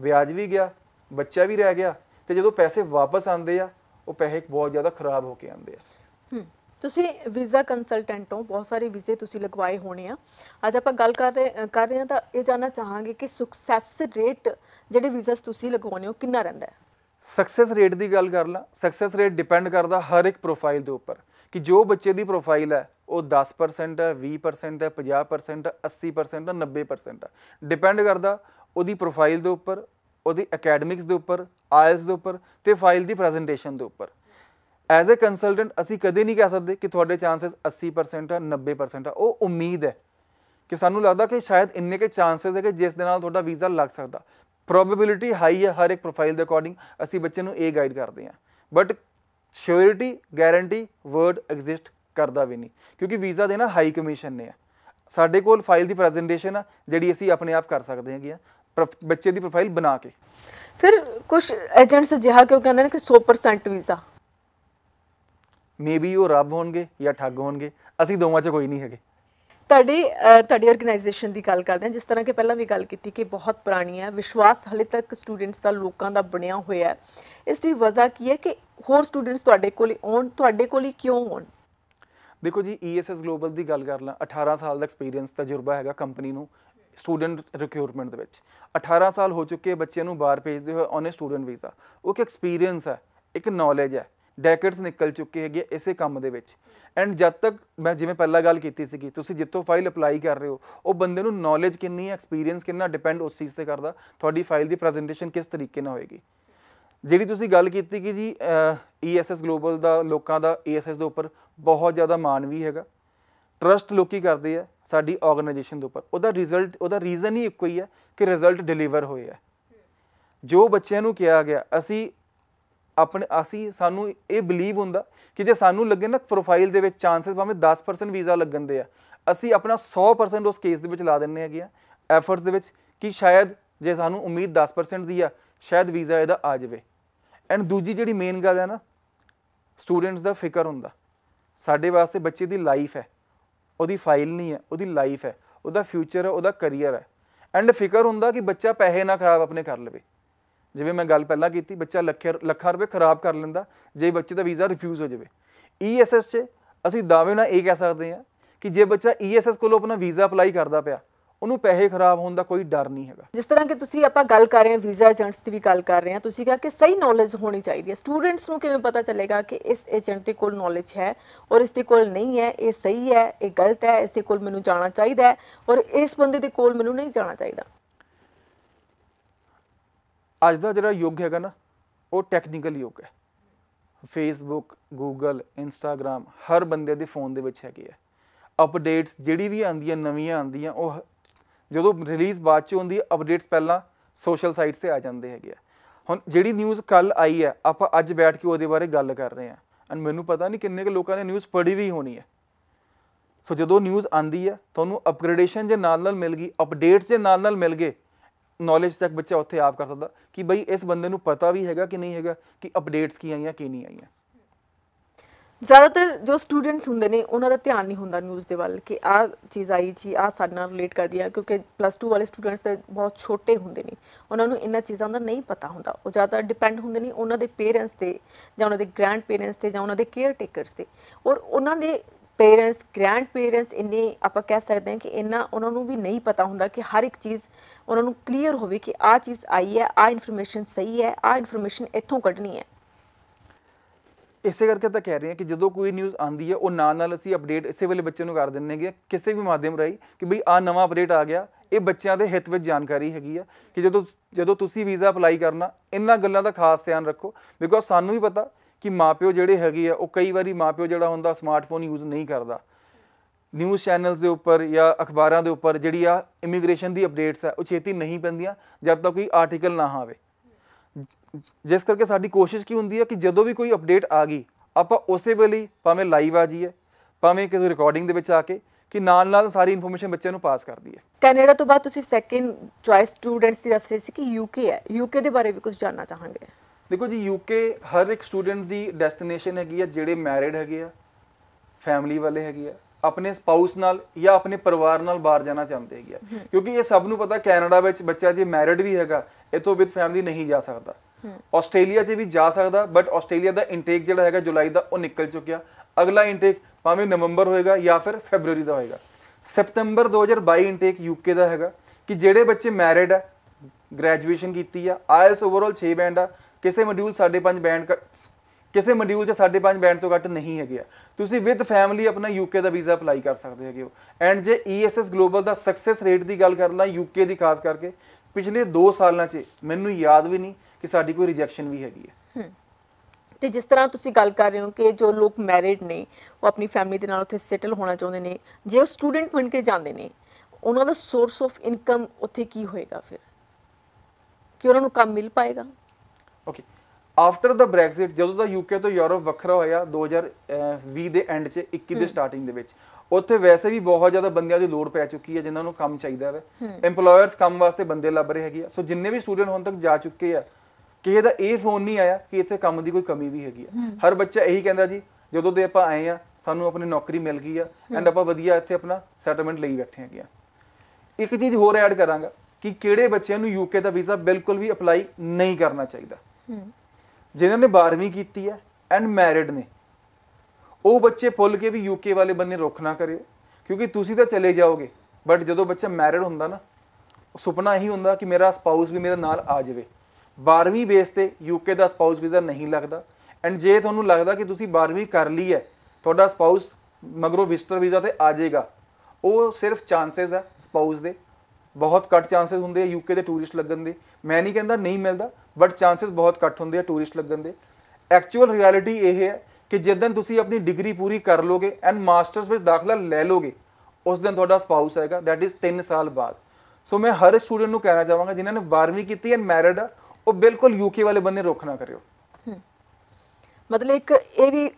ਵਿਆਜ ਵੀ ਗਿਆ ਬੱਚਾ ਵੀ ਰਹਿ ਗਿਆ ਤੇ ਜਦੋਂ ਪੈਸੇ ਵਾਪਸ ਆਉਂਦੇ ਆ ਉਹ ਪੈਸੇ ਬਹੁਤ ਜ਼ਿਆਦਾ ਖਰਾਬ ਹੋ ਕੇ ਆਉਂਦੇ ਆ ਤੁਸੀਂ ਵੀਜ਼ਾ ਕੰਸਲਟੈਂਟ ਹੋ ਬਹੁਤ ਸਾਰੇ ਵੀਜ਼ੇ ਤੁਸੀਂ ਲਗਵਾਏ ਹੋਣੇ ਆ ਅੱਜ ਆਪਾਂ ਗੱਲ ਕਰ ਰਹੇ ਕਰ ਰਹੇ ਹਾਂ ਤਾਂ ਇਹ ਜਾਨਣਾ ਚਾਹਾਂਗੇ ਕਿ ਸਕਸੈਸ ਰੇਟ ਜਿਹੜੇ ਵੀਜ਼ਾਸ ਤੁਸੀਂ ਲਗਵਾਉਨੇ ਹੋ ਕਿੰਨਾ ਰਹਿੰਦਾ ਹੈ ਸਕਸੈਸ ਰੇਟ ਦੀ ਗੱਲ ਕਰ ਲਾਂ ਸਕਸੈਸ ਰੇਟ ਡਿਪੈਂਡ ਕਰਦਾ ਹਰ ਇੱਕ ਪ੍ਰੋਫਾਈਲ ਦੇ ਉੱਪਰ ਕਿ ਜੋ ਬੱਚੇ ਦੀ ਪ੍ਰੋਫਾਈਲ ਹੈ ਉਹ 10% ਹੈ 20% ਹੈ 50% ਹੈ 80% ਹੈ 90% ਹੈ ਡਿਪੈਂਡ ਕਰਦਾ ਉਹਦੀ ਪ੍ਰੋਫਾਈਲ ਦੇ ਉੱਪਰ ਉਹਦੀ ਅਕੈਡਮਿਕਸ ਦੇ ਉੱਪਰ ਆਇਲਸ ਦੇ ਉੱਪਰ ਤੇ ਫਾਈਲ ਦੀ ਪ੍ਰੈਜੈਂਟੇਸ਼ਨ ਦੇ ਉੱਪਰ ਐਜ਼ ਅ ਕੰਸਲਟੈਂਟ ਅਸੀਂ ਕਦੇ ਨਹੀਂ ਕਹਿ ਸਕਦੇ ਕਿ ਤੁਹਾਡੇ ਚਾਂਸਸ 80% ਆ 90% ਆ ਉਹ ਉਮੀਦ ਹੈ ਕਿ ਸਾਨੂੰ ਲੱਗਦਾ ਕਿ ਸ਼ਾਇਦ ਇੰਨੇ ਕੇ ਚਾਂਸਸ ਹੈ ਕਿ ਜਿਸ ਦੇ ਨਾਲ ਤੁਹਾਡਾ ਵੀਜ਼ਾ ਲੱਗ ਸਕਦਾ ਪ੍ਰੋਬੇਬਿਲਿਟੀ ਹਾਈ ਹੈ ਹਰ ਇੱਕ ਪ੍ਰੋਫਾਈਲ ਦੇ ਅਕੋਰਡਿੰਗ ਅਸੀਂ ਬੱਚੇ ਨੂੰ ਇਹ ਗਾਈਡ ਕਰਦੇ ਹਾਂ but surety guarantee word exist ਕਰਦਾ ਵੀ ਨਹੀਂ ਕਿਉਂਕਿ ਵੀਜ਼ਾ ਦੇਣਾ ਹਾਈ ਕਮਿਸ਼ਨ ਨੇ ਆ ਸਾਡੇ ਕੋਲ ਫਾਈਲ ਦੀ ਪ੍ਰੈਜੈਂਟੇਸ਼ਨ ਆ ਜਿਹੜੀ ਅਸੀਂ ਆਪਣੇ ਆਪ ਕਰ ਸਕਦੇ ਹਾਂ ਗਿਆ ਬੱਚੇ ਦੀ ਪ੍ਰੋਫਾਈਲ ਬਣਾ ਕੇ ਫਿਰ ਕੁਝ ਏਜੰਟਸ ਜਿਹਾ ਕਿਉਂ ਕਹਿੰਦੇ ਨੇ ਕਿ 100% ਵੀਜ਼ਾ ਮੇਬੀ ਉਹ ਰੱਬ ਹੋਣਗੇ ਜਾਂ ਠੱਗ ਹੋਣਗੇ ਅਸੀਂ ਦੋਵਾਂ 'ਚ ਕੋਈ ਨਹੀਂ ਹੈਗੇ ਤੁਹਾਡੀ ਤੁਹਾਡੀ ਆਰਗੇਨਾਈਜੇਸ਼ਨ ਦੀ ਗੱਲ ਕਰਦੇ ਹਾਂ ਜਿਸ ਤਰ੍ਹਾਂ ਕਿ ਪਹਿਲਾਂ ਵੀ ਗੱਲ ਕੀਤੀ ਕਿ ਬਹੁਤ ਪੁਰਾਣੀ ਹੈ ਵਿਸ਼ਵਾਸ ਹਲੇ ਤੱਕ ਸਟੂਡੈਂਟਸ ਦਾ ਲੋਕਾਂ ਦਾ ਬਣਿਆ ਹੋਇਆ ਹੈ ਇਸ ਦੀ ਵਜ੍ਹਾ ਕੀ ਹੈ ਕਿ ਹੋਰ ਸਟੂਡੈਂਟਸ ਤੁਹਾਡੇ ਕੋਲ ਆਉਣ ਤੁਹਾਡੇ ਕੋਲ ਹੀ ਕਿਉਂ ਆਉਣ ਦੇਖੋ ਜੀ ESS ਗਲੋਬਲ ਦੀ ਗੱਲ ਕਰ ਲਾਂ 18 ਸਾਲ ਦਾ ਐਕਸਪੀਰੀਅੰਸ ਤਜਰਬਾ ਹੈਗਾ ਕੰਪਨੀ ਨੂੰ ਸਟੂਡੈਂਟ ਰਿਕਰੂਟਮੈਂਟ ਦੇ ਵਿੱਚ 18 ਸਾਲ ਹੋ ਚੁੱਕੇ ਬੱਚਿਆਂ ਨੂੰ ਬਾਹਰ ਭੇਜਦੇ ਹੋਏ ਔਨ ਸਟੂਡੈਂਟ ਵੀਜ਼ਾ ਉਹ ਕਿ ਐਕਸਪੀਰੀਅੰਸ ਹੈ ਇੱਕ ਨੌਲੇਜ ਹੈ ਡੈਕੇਡਸ ਨਿਕਲ ਚੁੱਕੇ ਹੈਗੇ ਇਸੇ ਕੰਮ ਦੇ ਵਿੱਚ ਐਂਡ ਜਦ ਤੱਕ ਮੈਂ ਜਿਵੇਂ ਪਹਿਲਾਂ ਗੱਲ ਕੀਤੀ ਸੀਗੀ ਤੁਸੀਂ ਜਿੱਥੋਂ ਫਾਈਲ ਅਪਲਾਈ ਕਰ ਰਹੇ ਹੋ ਉਹ ਬੰਦੇ ਨੂੰ ਨੌਲੇਜ ਕਿੰਨੀ ਹੈ ਐਕਸਪੀਰੀਅੰਸ ਕਿੰਨਾ ਡਿਪੈਂਡ ਉਸ ਚੀਜ਼ ਤੇ ਕਰਦਾ ਤੁਹਾਡੀ ਫਾਈਲ ਦੀ ਪ੍ਰੈਜੈਂਟੇਸ਼ਨ ਕਿਸ ਤਰੀਕੇ ਨਾਲ ਹੋਏਗੀ ਜਿਹੜੀ ਤੁਸੀਂ ਗੱਲ ਕੀਤੀ ਕਿ ਜੀ ਈਐਸਐਸ ਗਲੋਬਲ e ਦਾ ਲੋਕਾਂ ਦਾ ਈਐਸਐਸ e ਦੇ ਉੱਪਰ ਬਹੁਤ ਜ਼ਿਆਦਾ ਮਾਣ ਵੀ ਹੈਗਾ ਟਰਸਟ ਲੋਕੀ ਕਰਦੇ ਆ ਸਾਡੀ ਆਰਗੇਨਾਈਜੇਸ਼ਨ ਦੇ ਉੱਪਰ ਉਹਦਾ ਰਿਜ਼ਲਟ ਉਹਦਾ ਰੀਜ਼ਨ ਹੀ ਇੱਕੋ ਹੀ ਹੈ ਕਿ ਰਿਜ਼ਲਟ ਡਿਲੀਵਰ ਹੋਇਆ ਜੋ ਬੱਚਿਆਂ ਨੂੰ ਕਿਹਾ ਗਿਆ ਅਸੀਂ ਆਪਣੇ ਅਸੀਂ ਸਾਨੂੰ ਇਹ ਬਲੀਵ ਹੁੰਦਾ ਕਿ ਜੇ ਸਾਨੂੰ ਲੱਗੇ ਨਾ ਪ੍ਰੋਫਾਈਲ ਦੇ ਵਿੱਚ ਚਾਂਸਸ ਭਾਵੇਂ 10% ਵੀਜ਼ਾ ਲੱਗਣ ਦੇ ਆ ਅਸੀਂ ਆਪਣਾ 100% ਉਸ ਕੇਸ ਦੇ ਵਿੱਚ ਲਾ ਦਿੰਨੇ ਹੈਗੇ ਆ ਐਫਰਟਸ ਦੇ ਵਿੱਚ ਕਿ ਸ਼ਾਇਦ ਜੇ ਸਾਨੂੰ ਉਮੀਦ 10% ਦੀ ਆ ਸ਼ਾਇਦ ਵੀਜ਼ਾ ਇਹਦਾ ਆ ਜਾਵੇ ਐਂਡ ਦੂਜੀ ਜਿਹੜੀ ਮੇਨ ਗੱਲ ਹੈ ਨਾ ਸਟੂਡੈਂਟਸ ਦਾ ਫਿਕਰ ਹੁੰਦਾ ਸਾਡੇ ਵਾਸਤੇ ਬੱਚੇ ਦੀ ਲਾਈਫ ਹੈ ਉਹਦੀ ਫਾਈਲ ਨਹੀਂ ਹੈ ਉਹਦੀ ਲਾਈਫ ਹੈ ਉਹਦਾ ਫਿਊਚਰ ਹੈ ਉਹਦਾ ਕੈਰੀਅਰ ਹੈ ਐਂਡ ਫਿਕਰ ਹੁੰਦਾ ਕਿ ਬੱਚਾ ਪੈਸੇ ਨਾ ਖਰਾਬ ਆਪਣੇ ਕਰ ਲਵੇ ਜਿਵੇਂ ਮੈਂ ਗੱਲ ਪਹਿਲਾਂ ਕੀਤੀ ਬੱਚਾ ਲੱਖਾਂ ਲੱਖਾਂ ਰੁਪਏ ਖਰਾਬ ਕਰ ਲੈਂਦਾ ਜੇ ਬੱਚੇ ਦਾ ਵੀਜ਼ਾ ਰਿਫਿਊਜ਼ ਹੋ ਜਾਵੇ ਈਐਸਐਸ e 'ਚ ਅਸੀਂ ਦਾਅਵੇ ਨਾਲ ਇਹ ਕਹਿ ਸਕਦੇ ਹਾਂ ਕਿ ਜੇ ਬੱਚਾ ਈਐਸਐਸ e ਕੋਲੋਂ ਆਪਣਾ ਵੀਜ਼ਾ ਅਪਲਾਈ ਕਰਦਾ ਪਿਆ ਉਹਨੂੰ ਪੈਸੇ ਖਰਾਬ ਹੋਣ ਦਾ ਕੋਈ ਡਰ ਨਹੀਂ ਹੈਗਾ ਜਿਸ ਤਰ੍ਹਾਂ ਕਿ ਤੁਸੀਂ ਆਪਾਂ ਗੱਲ ਕਰ ਰਹੇ ਹਾਂ ਵੀਜ਼ਾ ਏਜੰਟਸ ਦੀ ਵੀ ਗੱਲ ਕਰ ਰਹੇ ਹਾਂ ਤੁਸੀਂ ਕਿਹਾ ਕਿ ਸਹੀ ਨੌਲੇਜ ਹੋਣੀ ਚਾਹੀਦੀ ਹੈ ਸਟੂਡੈਂਟਸ ਨੂੰ ਕਿਵੇਂ ਪਤਾ ਚੱਲੇਗਾ ਕਿ ਇਸ ਏਜੰਟ ਦੇ ਕੋਲ ਨੌਲੇਜ ਹੈ ਔਰ ਇਸ ਦੇ ਕੋਲ ਨਹੀਂ ਹੈ ਇਹ ਸਹੀ ਹੈ ਇਹ ਗਲਤ ਹੈ ਇਸ ਦੇ ਕੋਲ ਮੈਨੂੰ ਜਾਣਾ ਚਾਹੀਦਾ ਹੈ ਔਰ ਇਸ ਬੰਦੇ ਦੇ ਕੋਲ ਮੈਨੂੰ ਨਹੀਂ ਜਾਣਾ ਚਾਹੀਦਾ ਅੱਜ ਦਾ ਜਿਹੜਾ ਯੁੱਗ ਹੈਗਾ ਨਾ ਉਹ ਟੈਕਨੀਕਲ ਯੁੱਗ ਹੈ ਫੇਸਬੁੱਕ ਗੂਗਲ ਇੰਸਟਾਗ੍ਰam ਹਰ ਬੰਦੇ ਦੇ ਫੋਨ ਦੇ ਵਿੱਚ ਹੈਗੇ ਆ ਅਪਡੇਟਸ ਜਿਹੜੀ ਵੀ ਆਉਂਦੀਆਂ ਨਵੀਆਂ ਆਉਂਦੀਆਂ ਉਹ ਜਦੋਂ ਰਿਲੀਜ਼ ਬਾਅਦ ਚ ਹੁੰਦੀ ਅਪਡੇਟਸ ਪਹਿਲਾਂ ਸੋਸ਼ਲ ਸਾਈਟਸ ਤੇ ਆ ਜਾਂਦੇ ਹੈਗੇ ਆ ਹੁਣ ਜਿਹੜੀ ਨਿਊਜ਼ ਕੱਲ ਆਈ ਹੈ ਆਪਾਂ ਅੱਜ ਬੈਠ ਕੇ ਉਹਦੇ ਬਾਰੇ ਗੱਲ ਕਰ ਰਹੇ ਆ ਐਂਡ ਮੈਨੂੰ ਪਤਾ ਨਹੀਂ ਕਿੰਨੇ ਕੁ ਲੋਕਾਂ ਨੇ ਨਿਊਜ਼ ਪੜ੍ਹੀ ਵੀ ਹੋਣੀ ਹੈ ਸੋ ਜਦੋਂ ਨਿਊਜ਼ ਆਂਦੀ ਹੈ ਤੁਹਾਨੂੰ ਅਪਗ੍ਰੇਡੇਸ਼ਨ ਦੇ ਨਾਲ ਨਾਲ ਮਿਲ ਗਈ ਅਪਡੇਟਸ ਦੇ ਨਾਲ ਨਾਲ ਮਿਲ ਗਏ ਨੌਲੇਜ ਤੱਕ ਬੱਚਾ ਉੱਥੇ ਆਪ ਕਰ ਸਕਦਾ ਕਿ ਬਈ ਇਸ ਬੰਦੇ ਨੂੰ ਪਤਾ ਵੀ ਹੈਗਾ ਕਿ ਨਹੀਂ ਹੈਗਾ ਕਿ ਅਪਡੇਟਸ ਕੀ ਆਈਆਂ ਕੀ ਨਹੀਂ ਆਈਆਂ ਜ਼ਿਆਦਾਤਰ ਜੋ ਸਟੂਡੈਂਟਸ ਹੁੰਦੇ ਨੇ ਉਹਨਾਂ ਦਾ ਧਿਆਨ ਨਹੀਂ ਹੁੰਦਾ ਨਿਊਜ਼ ਦੇ ਵੱਲ ਕਿ ਆਹ ਚੀਜ਼ ਆਈ ਜੀ ਆਹ ਸਾਡੇ ਨਾਲ ਰਿਲੇਟ ਕਰਦੀ ਆ ਕਿਉਂਕਿ ਪਲੱਸ 2 ਵਾਲੇ ਸਟੂਡੈਂਟਸ ਤਾਂ ਬਹੁਤ ਛੋਟੇ ਹੁੰਦੇ ਨੇ ਉਹਨਾਂ ਨੂੰ ਇੰਨਾ ਚੀਜ਼ਾਂ ਦਾ ਨਹੀਂ ਪਤਾ ਹੁੰਦਾ ਉਹ ਜ਼ਿਆਦਾ ਡਿਪੈਂਡ ਹੁੰਦੇ ਨੇ ਉਹਨਾਂ ਦੇ ਪੇਰੈਂਟਸ ਤੇ ਜਾਂ ਉਹਨਾਂ ਦੇ ਗ੍ਰੈਂਡ ਪੇਰੈਂਟਸ ਤੇ ਜਾਂ ਉਹਨਾਂ ਦੇ ਕੇਅਰ ਟੇਕਰਸ ਤੇ ਔਰ ਉਹਨਾਂ ਦੇ ਪੇਰੈਂਟਸ ਗ੍ਰੈਂਡ ਪੇਰੈਂਟਸ ਇੰਨੀ ਆਪਾਂ ਕਹਿ ਸਕਦੇ ਹਾਂ ਕਿ ਇੰਨਾ ਉਹਨਾਂ ਨੂੰ ਵੀ ਨਹੀਂ ਪਤਾ ਹੁੰਦਾ ਕਿ ਹਰ ਇੱਕ ਚੀਜ਼ ਉਹਨਾਂ ਨੂੰ ਕਲੀਅਰ ਹੋਵੇ ਕਿ ਆਹ ਚੀਜ਼ ਆਈ ਹੈ ਆਹ ਇਨਫੋਰਮੇਸ਼ਨ ਸਹੀ ਹੈ ਆਹ ਇਨਫੋਰਮੇਸ਼ਨ ਇੱਥੋਂ ਕੱਢਣੀ ਹੈ ਇਸੇ ਕਰਕੇ ਤਾਂ ਕਹਿ ਰਹੇ ਹਾਂ ਕਿ ਜਦੋਂ ਕੋਈ ਨਿਊਜ਼ ਆਂਦੀ ਹੈ ਉਹ ਨਾਲ ਨਾਲ ਅਸੀਂ ਅਪਡੇਟ ਇਸੇ ਵੇਲੇ ਬੱਚੇ ਨੂੰ ਕਰ ਦਿੰਨੇ ਕਿਸੇ ਵੀ ਮਾਧਿਅਮ ਰਾਹੀਂ ਕਿ ਭਈ ਆ ਨਵਾਂ ਅਪਡੇਟ ਆ ਗਿਆ ਇਹ ਬੱਚਿਆਂ ਦੇ ਹਿੱਤ ਵਿੱਚ ਜਾਣਕਾਰੀ ਹੈਗੀ ਆ ਕਿ ਜਦੋਂ ਜਦੋਂ ਤੁਸੀਂ ਵੀਜ਼ਾ ਅਪਲਾਈ ਕਰਨਾ ਇਹਨਾਂ ਗੱਲਾਂ ਦਾ ਖਾਸ ਧਿਆਨ ਰੱਖੋ ਬਿਕੋਜ਼ ਸਾਨੂੰ ਵੀ ਪਤਾ ਕਿ ਮਾਪਿਓ ਜਿਹੜੇ ਹੈਗੇ ਆ ਉਹ ਕਈ ਵਾਰੀ ਮਾਪਿਓ ਜਿਹੜਾ ਹੁੰਦਾ ਸਮਾਰਟਫੋਨ ਯੂਜ਼ ਨਹੀਂ ਕਰਦਾ ਨਿਊਜ਼ ਚੈਨਲਸ ਦੇ ਉੱਪਰ ਜਾਂ ਅਖਬਾਰਾਂ ਦੇ ਉੱਪਰ ਜਿਹੜੀ ਆ ਇਮੀਗ੍ਰੇਸ਼ਨ ਦੀ ਅਪਡੇਟਸ ਆ ਉਹ ਛੇਤੀ ਨਹੀਂ ਪੈਂਦੀਆਂ ਜਦ ਤੱਕ ਕੋਈ ਆਰਟੀਕਲ ਨਾ ਆਵੇ ਜਿਸ ਕਰਕੇ ਸਾਡੀ ਕੋਸ਼ਿਸ਼ ਕੀ ਹੁੰਦੀ ਹੈ ਕਿ ਜਦੋਂ ਵੀ ਕੋਈ ਅਪਡੇਟ ਆ ਗਈ ਆਪਾਂ ਉਸੇ ਵੇਲੇ ਭਾਵੇਂ ਲਾਈਵ ਆ ਜਾਈਏ ਭਾਵੇਂ ਕਿਸੇ ਰਿਕਾਰਡਿੰਗ ਦੇ ਵਿੱਚ ਆ ਕੇ ਕਿ ਨਾਲ ਨਾਲ ਸਾਰੀ ਇਨਫੋਰਮੇਸ਼ਨ ਬੱਚਿਆਂ ਨੂੰ ਪਾਸ ਕਰਦੀ ਹੈ ਕੈਨੇਡਾ ਤੋਂ ਬਾਅਦ ਤੁਸੀਂ ਸੈਕਿੰਡ ਚੁਆਇਸ ਸਟੂਡੈਂਟਸ ਦੀ ਦੱਸ ਰਹੇ ਸੀ ਕਿ ਯੂਕੇ ਹੈ ਯੂਕੇ ਦੇ ਬਾਰੇ ਵੀ ਕੁਝ ਜਾਨਣਾ ਚਾਹਾਂਗੇ ਦੇਖੋ ਜੀ ਯੂਕੇ ਹਰ ਇੱਕ ਸਟੂਡੈਂਟ ਦੀ ਡੈਸਟੀਨੇਸ਼ਨ ਹੈਗੀ ਆ ਜਿਹੜੇ ਮੈਰਿਡ ਹੈਗੇ ਆ ਫੈਮਿਲੀ ਵਾਲੇ ਹੈਗੇ ਆ ਆਪਣੇ ਸਪਾਊਸ ਨਾਲ ਜਾਂ ਆਪਣੇ ਪਰਿਵਾਰ ਨਾਲ ਬਾਹਰ ਜਾਣਾ ਚਾਹੁੰਦੇ ਹੈਗੇ ਆ ਕਿਉਂਕਿ ਇਹ ਸਭ ਨੂੰ ਪਤਾ ਕੈਨੇਡਾ ਵਿੱਚ ਬੱਚਾ ਜੇ ਮੈਰਿਡ ਵੀ ਹੈਗਾ ਇਥੋਂ ਵਿਦ ਫੈਮਿਲੀ ਨਹੀਂ ਜਾ ਸਕਦਾ ਆਸਟ੍ਰੇਲੀਆ 'ਚ ਵੀ ਜਾ ਸਕਦਾ ਬਟ ਆਸਟ੍ਰੇਲੀਆ ਦਾ ਇਨਟੇਕ ਜਿਹੜਾ ਹੈਗਾ ਜੁਲਾਈ ਦਾ ਉਹ ਨਿਕਲ ਚੁੱਕਿਆ ਅਗਲਾ ਇਨਟੇਕ ਭਾਵੇਂ ਨਵੰਬਰ ਹੋਏਗਾ ਜਾਂ ਫਿਰ ਫੈਬਰੂਰੀ ਦਾ ਹੋਏਗਾ ਸਪਟੈਂਬਰ 2022 ਇਨਟੇਕ ਯੂਕੇ ਦਾ ਹੈਗਾ ਕਿ ਜਿਹੜੇ ਬੱਚੇ ਮੈਰਿਡ ਆ ਗ੍ਰੈਜੂਏਸ਼ਨ ਕੀਤੀ ਆ ਆਇਲਸ ਓਵਰਆਲ 6 ਬੈਂਡ ਆ ਕਿਸੇ ਮੋਡਿਊਲ 5.5 ਬੈਂਡ ਕਿਸੇ ਮੋਡਿਊਲ 'ਚ 5.5 ਬੈਂਡ ਤੋਂ ਘੱਟ ਨਹੀਂ ਹੈਗੇ ਆ ਤੁਸੀਂ ਵਿਦ ਫੈਮਿਲੀ ਆਪਣਾ ਯੂਕੇ ਦਾ ਵੀਜ਼ਾ ਅਪਲਾਈ ਕਰ ਸਕਦੇ ਹੈਗੇ ਹੋ ਐਂਡ ਜੇ ESS ਗਲੋਬਲ ਦਾ ਸਕਸੈਸ ਰੇਟ ਦੀ ਗੱਲ ਕਰ ਲਾਂ ਯੂਕੇ ਦੀ ਖਾਸ ਕਰਕੇ ਪਿਛਲੇ 2 ਸਾਲਾਂ 'ਚ ਮੈਨੂੰ ਯਾਦ ਵੀ ਨਹੀਂ ਕਿ ਸਾਡੀ ਕੋਈ ਰਿਜੈਕਸ਼ਨ ਵੀ ਹੈਗੀ ਹੈ ਤੇ ਜਿਸ ਤਰ੍ਹਾਂ ਤੁਸੀਂ ਗੱਲ ਕਰ ਰਹੇ ਹੋ ਕਿ ਜੋ ਲੋਕ ਮੈਰਿਡ ਨੇ ਉਹ ਆਪਣੀ ਫੈਮਿਲੀ ਦੇ ਨਾਲ ਉੱਥੇ ਸੈਟਲ ਹੋਣਾ ਚਾਹੁੰਦੇ ਨੇ ਜੇ ਉਹ ਸਟੂਡੈਂਟ ਬਣ ਕੇ ਜਾਂਦੇ ਨੇ ਉਹਨਾਂ ਦਾ ਸੋਰਸ ਆਫ ਇਨਕਮ ਉੱਥੇ ਕੀ ਹੋਏਗਾ ਫਿਰ ਕਿ ਉਹਨਾਂ ਨੂੰ ਕੰਮ ਮਿਲ ਪਾਏਗਾ ਓਕੇ ਆਫਟਰ ਦਾ ਬ੍ਰੈਗਜ਼ਿਟ ਜਦੋਂ ਦਾ ਯੂਕੇ ਤੋਂ ਯੂਰਪ ਵੱਖਰਾ ਹੋਇਆ 2020 ਦੇ ਐਂਡ 'ਚ 21 ਦੇ ਸਟਾਰਟਿੰਗ ਦੇ ਵਿੱਚ ਉੱਥੇ ਵੈਸੇ ਵੀ ਬਹੁਤ ਜ਼ਿਆਦਾ ਬੰਦਿਆਂ ਦੀ ਲੋੜ ਪੈ ਚੁੱਕੀ ਹੈ ਜਿਨ੍ਹਾਂ ਨੂੰ ਕੰਮ ਚਾਹੀਦਾ ਹੈ ਏਮਪਲੋਇਰਸ ਕੰਮ ਵਾਸਤੇ ਬੰਦੇ ਲੱਭ ਰਹੇ ਹੈਗੇ ਆ ਸੋ ਜਿੰਨੇ ਵੀ ਸਟੂਡੈਂਟ ਹੁਣ ਤੱਕ ਜਾ ਚੁੱਕੇ ਆ ਕਿਸੇ ਦਾ ਇਹ ਫੋਨ ਨਹੀਂ ਆਇਆ ਕਿ ਇੱਥੇ ਕੰਮ ਦੀ ਕੋਈ ਕਮੀ ਵੀ ਹੈਗੀ ਆ ਹਰ ਬੱਚਾ ਇਹੀ ਕਹਿੰਦਾ ਜੀ ਜਦੋਂ ਦੇ ਆਪਾਂ ਆਏ ਆ ਸਾਨੂੰ ਆਪਣੀ ਨੌਕਰੀ ਮਿਲ ਗਈ ਆ ਐਂਡ ਆਪਾਂ ਵਧੀਆ ਇੱਥੇ ਆਪਣਾ ਸੈਟਲਮੈਂਟ ਲਈ ਬੈਠੇ ਹੈਗੇ ਆ ਇੱਕ ਚੀਜ਼ ਹੋਰ ਐਡ ਕਰਾਂਗਾ ਕਿ ਕਿਹੜੇ ਬੱਚਿਆਂ ਨੂੰ ਯੂਕੇ ਦਾ ਵੀਜ਼ਾ ਬਿਲਕੁਲ ਵੀ ਅਪਲਾਈ ਨਹੀਂ ਕਰਨਾ ਚਾਹੀਦਾ ਜਿਨ੍ਹਾਂ ਨੇ 12ਵੀਂ ਕੀਤੀ ਹੈ ਐਂਡ ਮੈਰਿਡ ਨੇ ਉਹ ਬੱਚੇ ਫੁੱਲ ਕੇ ਵੀ ਯੂਕੇ ਵਾਲੇ ਬੰਨੇ ਰੁਖ ਨਾ ਕਰਿਓ ਕਿਉਂਕਿ ਤੁਸੀਂ ਤਾਂ ਚਲੇ ਜਾਓਗੇ ਬਟ ਜਦੋਂ ਬੱਚਾ ਮੈਰਿਡ ਹੁੰਦਾ ਨਾ ਸੁਪਨਾ ਇਹੀ ਹੁੰਦਾ ਕਿ ਮੇਰਾ ਸਪਾਊਸ ਵੀ ਮੇਰੇ ਨਾਲ ਆ ਜਾਵੇ 12ਵੀਂ ਬੇਸ ਤੇ ਯੂਕੇ ਦਾ ਸਪਾਊਸ ਵੀਜ਼ਾ ਨਹੀਂ ਲੱਗਦਾ ਐਂਡ ਜੇ ਤੁਹਾਨੂੰ ਲੱਗਦਾ ਕਿ ਤੁਸੀਂ 12ਵੀਂ ਕਰ ਲਈ ਹੈ ਤੁਹਾਡਾ ਸਪਾਊਸ ਮਗਰੋਂ ਵਿਜ਼ਟਰ ਵੀਜ਼ਾ ਤੇ ਆ ਜਾਏਗਾ ਉਹ ਸਿਰਫ ਚਾਂਸਸ ਹੈ ਸਪਾਊਸ ਦੇ ਬਹੁਤ ਘੱਟ ਚਾਂਸਸ ਹੁੰਦੇ ਆ ਯੂਕੇ ਦੇ ਟੂਰਿਸਟ ਲੱਗਣ ਦੇ ਮੈਂ ਨਹੀਂ ਕਹਿੰਦਾ ਨਹੀਂ ਮਿਲਦਾ ਬਟ ਚਾਂਸਸ ਬਹੁਤ ਘੱਟ ਹੁੰਦੇ ਆ ਟੂਰਿਸਟ ਲੱਗਣ ਦੇ ਐਕਚੁਅਲ ਰਿਐਲਿਟੀ ਇਹ ਹੈ ਕਿ ਜਦੋਂ ਤੁਸੀਂ ਆਪਣੀ ਡਿਗਰੀ ਪੂਰੀ ਕਰ ਲੋਗੇ ਐਂਡ ਮਾਸਟਰਸ ਵਿੱਚ ਦਾਖਲਾ ਲੈ ਲੋਗੇ ਉਸ ਦਿਨ ਤੁਹਾਡਾ ਸਪਾਊਸ ਆਏਗਾ ਥੈਟ ਇਜ਼ 3 ਸਾਲ ਬਾਅਦ ਸੋ ਮੈਂ ਹਰ ਸਟੂਡੈਂਟ ਨੂੰ ਕਹਿਣਾ ਚਾਹਾਂਗਾ ਜਿਨ੍ਹਾਂ ਨੇ 12ਵੀਂ ਕੀਤੀ ਐਂਡ ਮੈਰਿਡ ਆ ਉਹ ਬਿਲਕੁਲ ਯੂਕੇ ਵਾਲੇ ਬੰਨੇ ਰੋਕਣਾ ਕਰਿਓ ਮਤਲਬ ਇੱਕ ਇਹ ਵੀ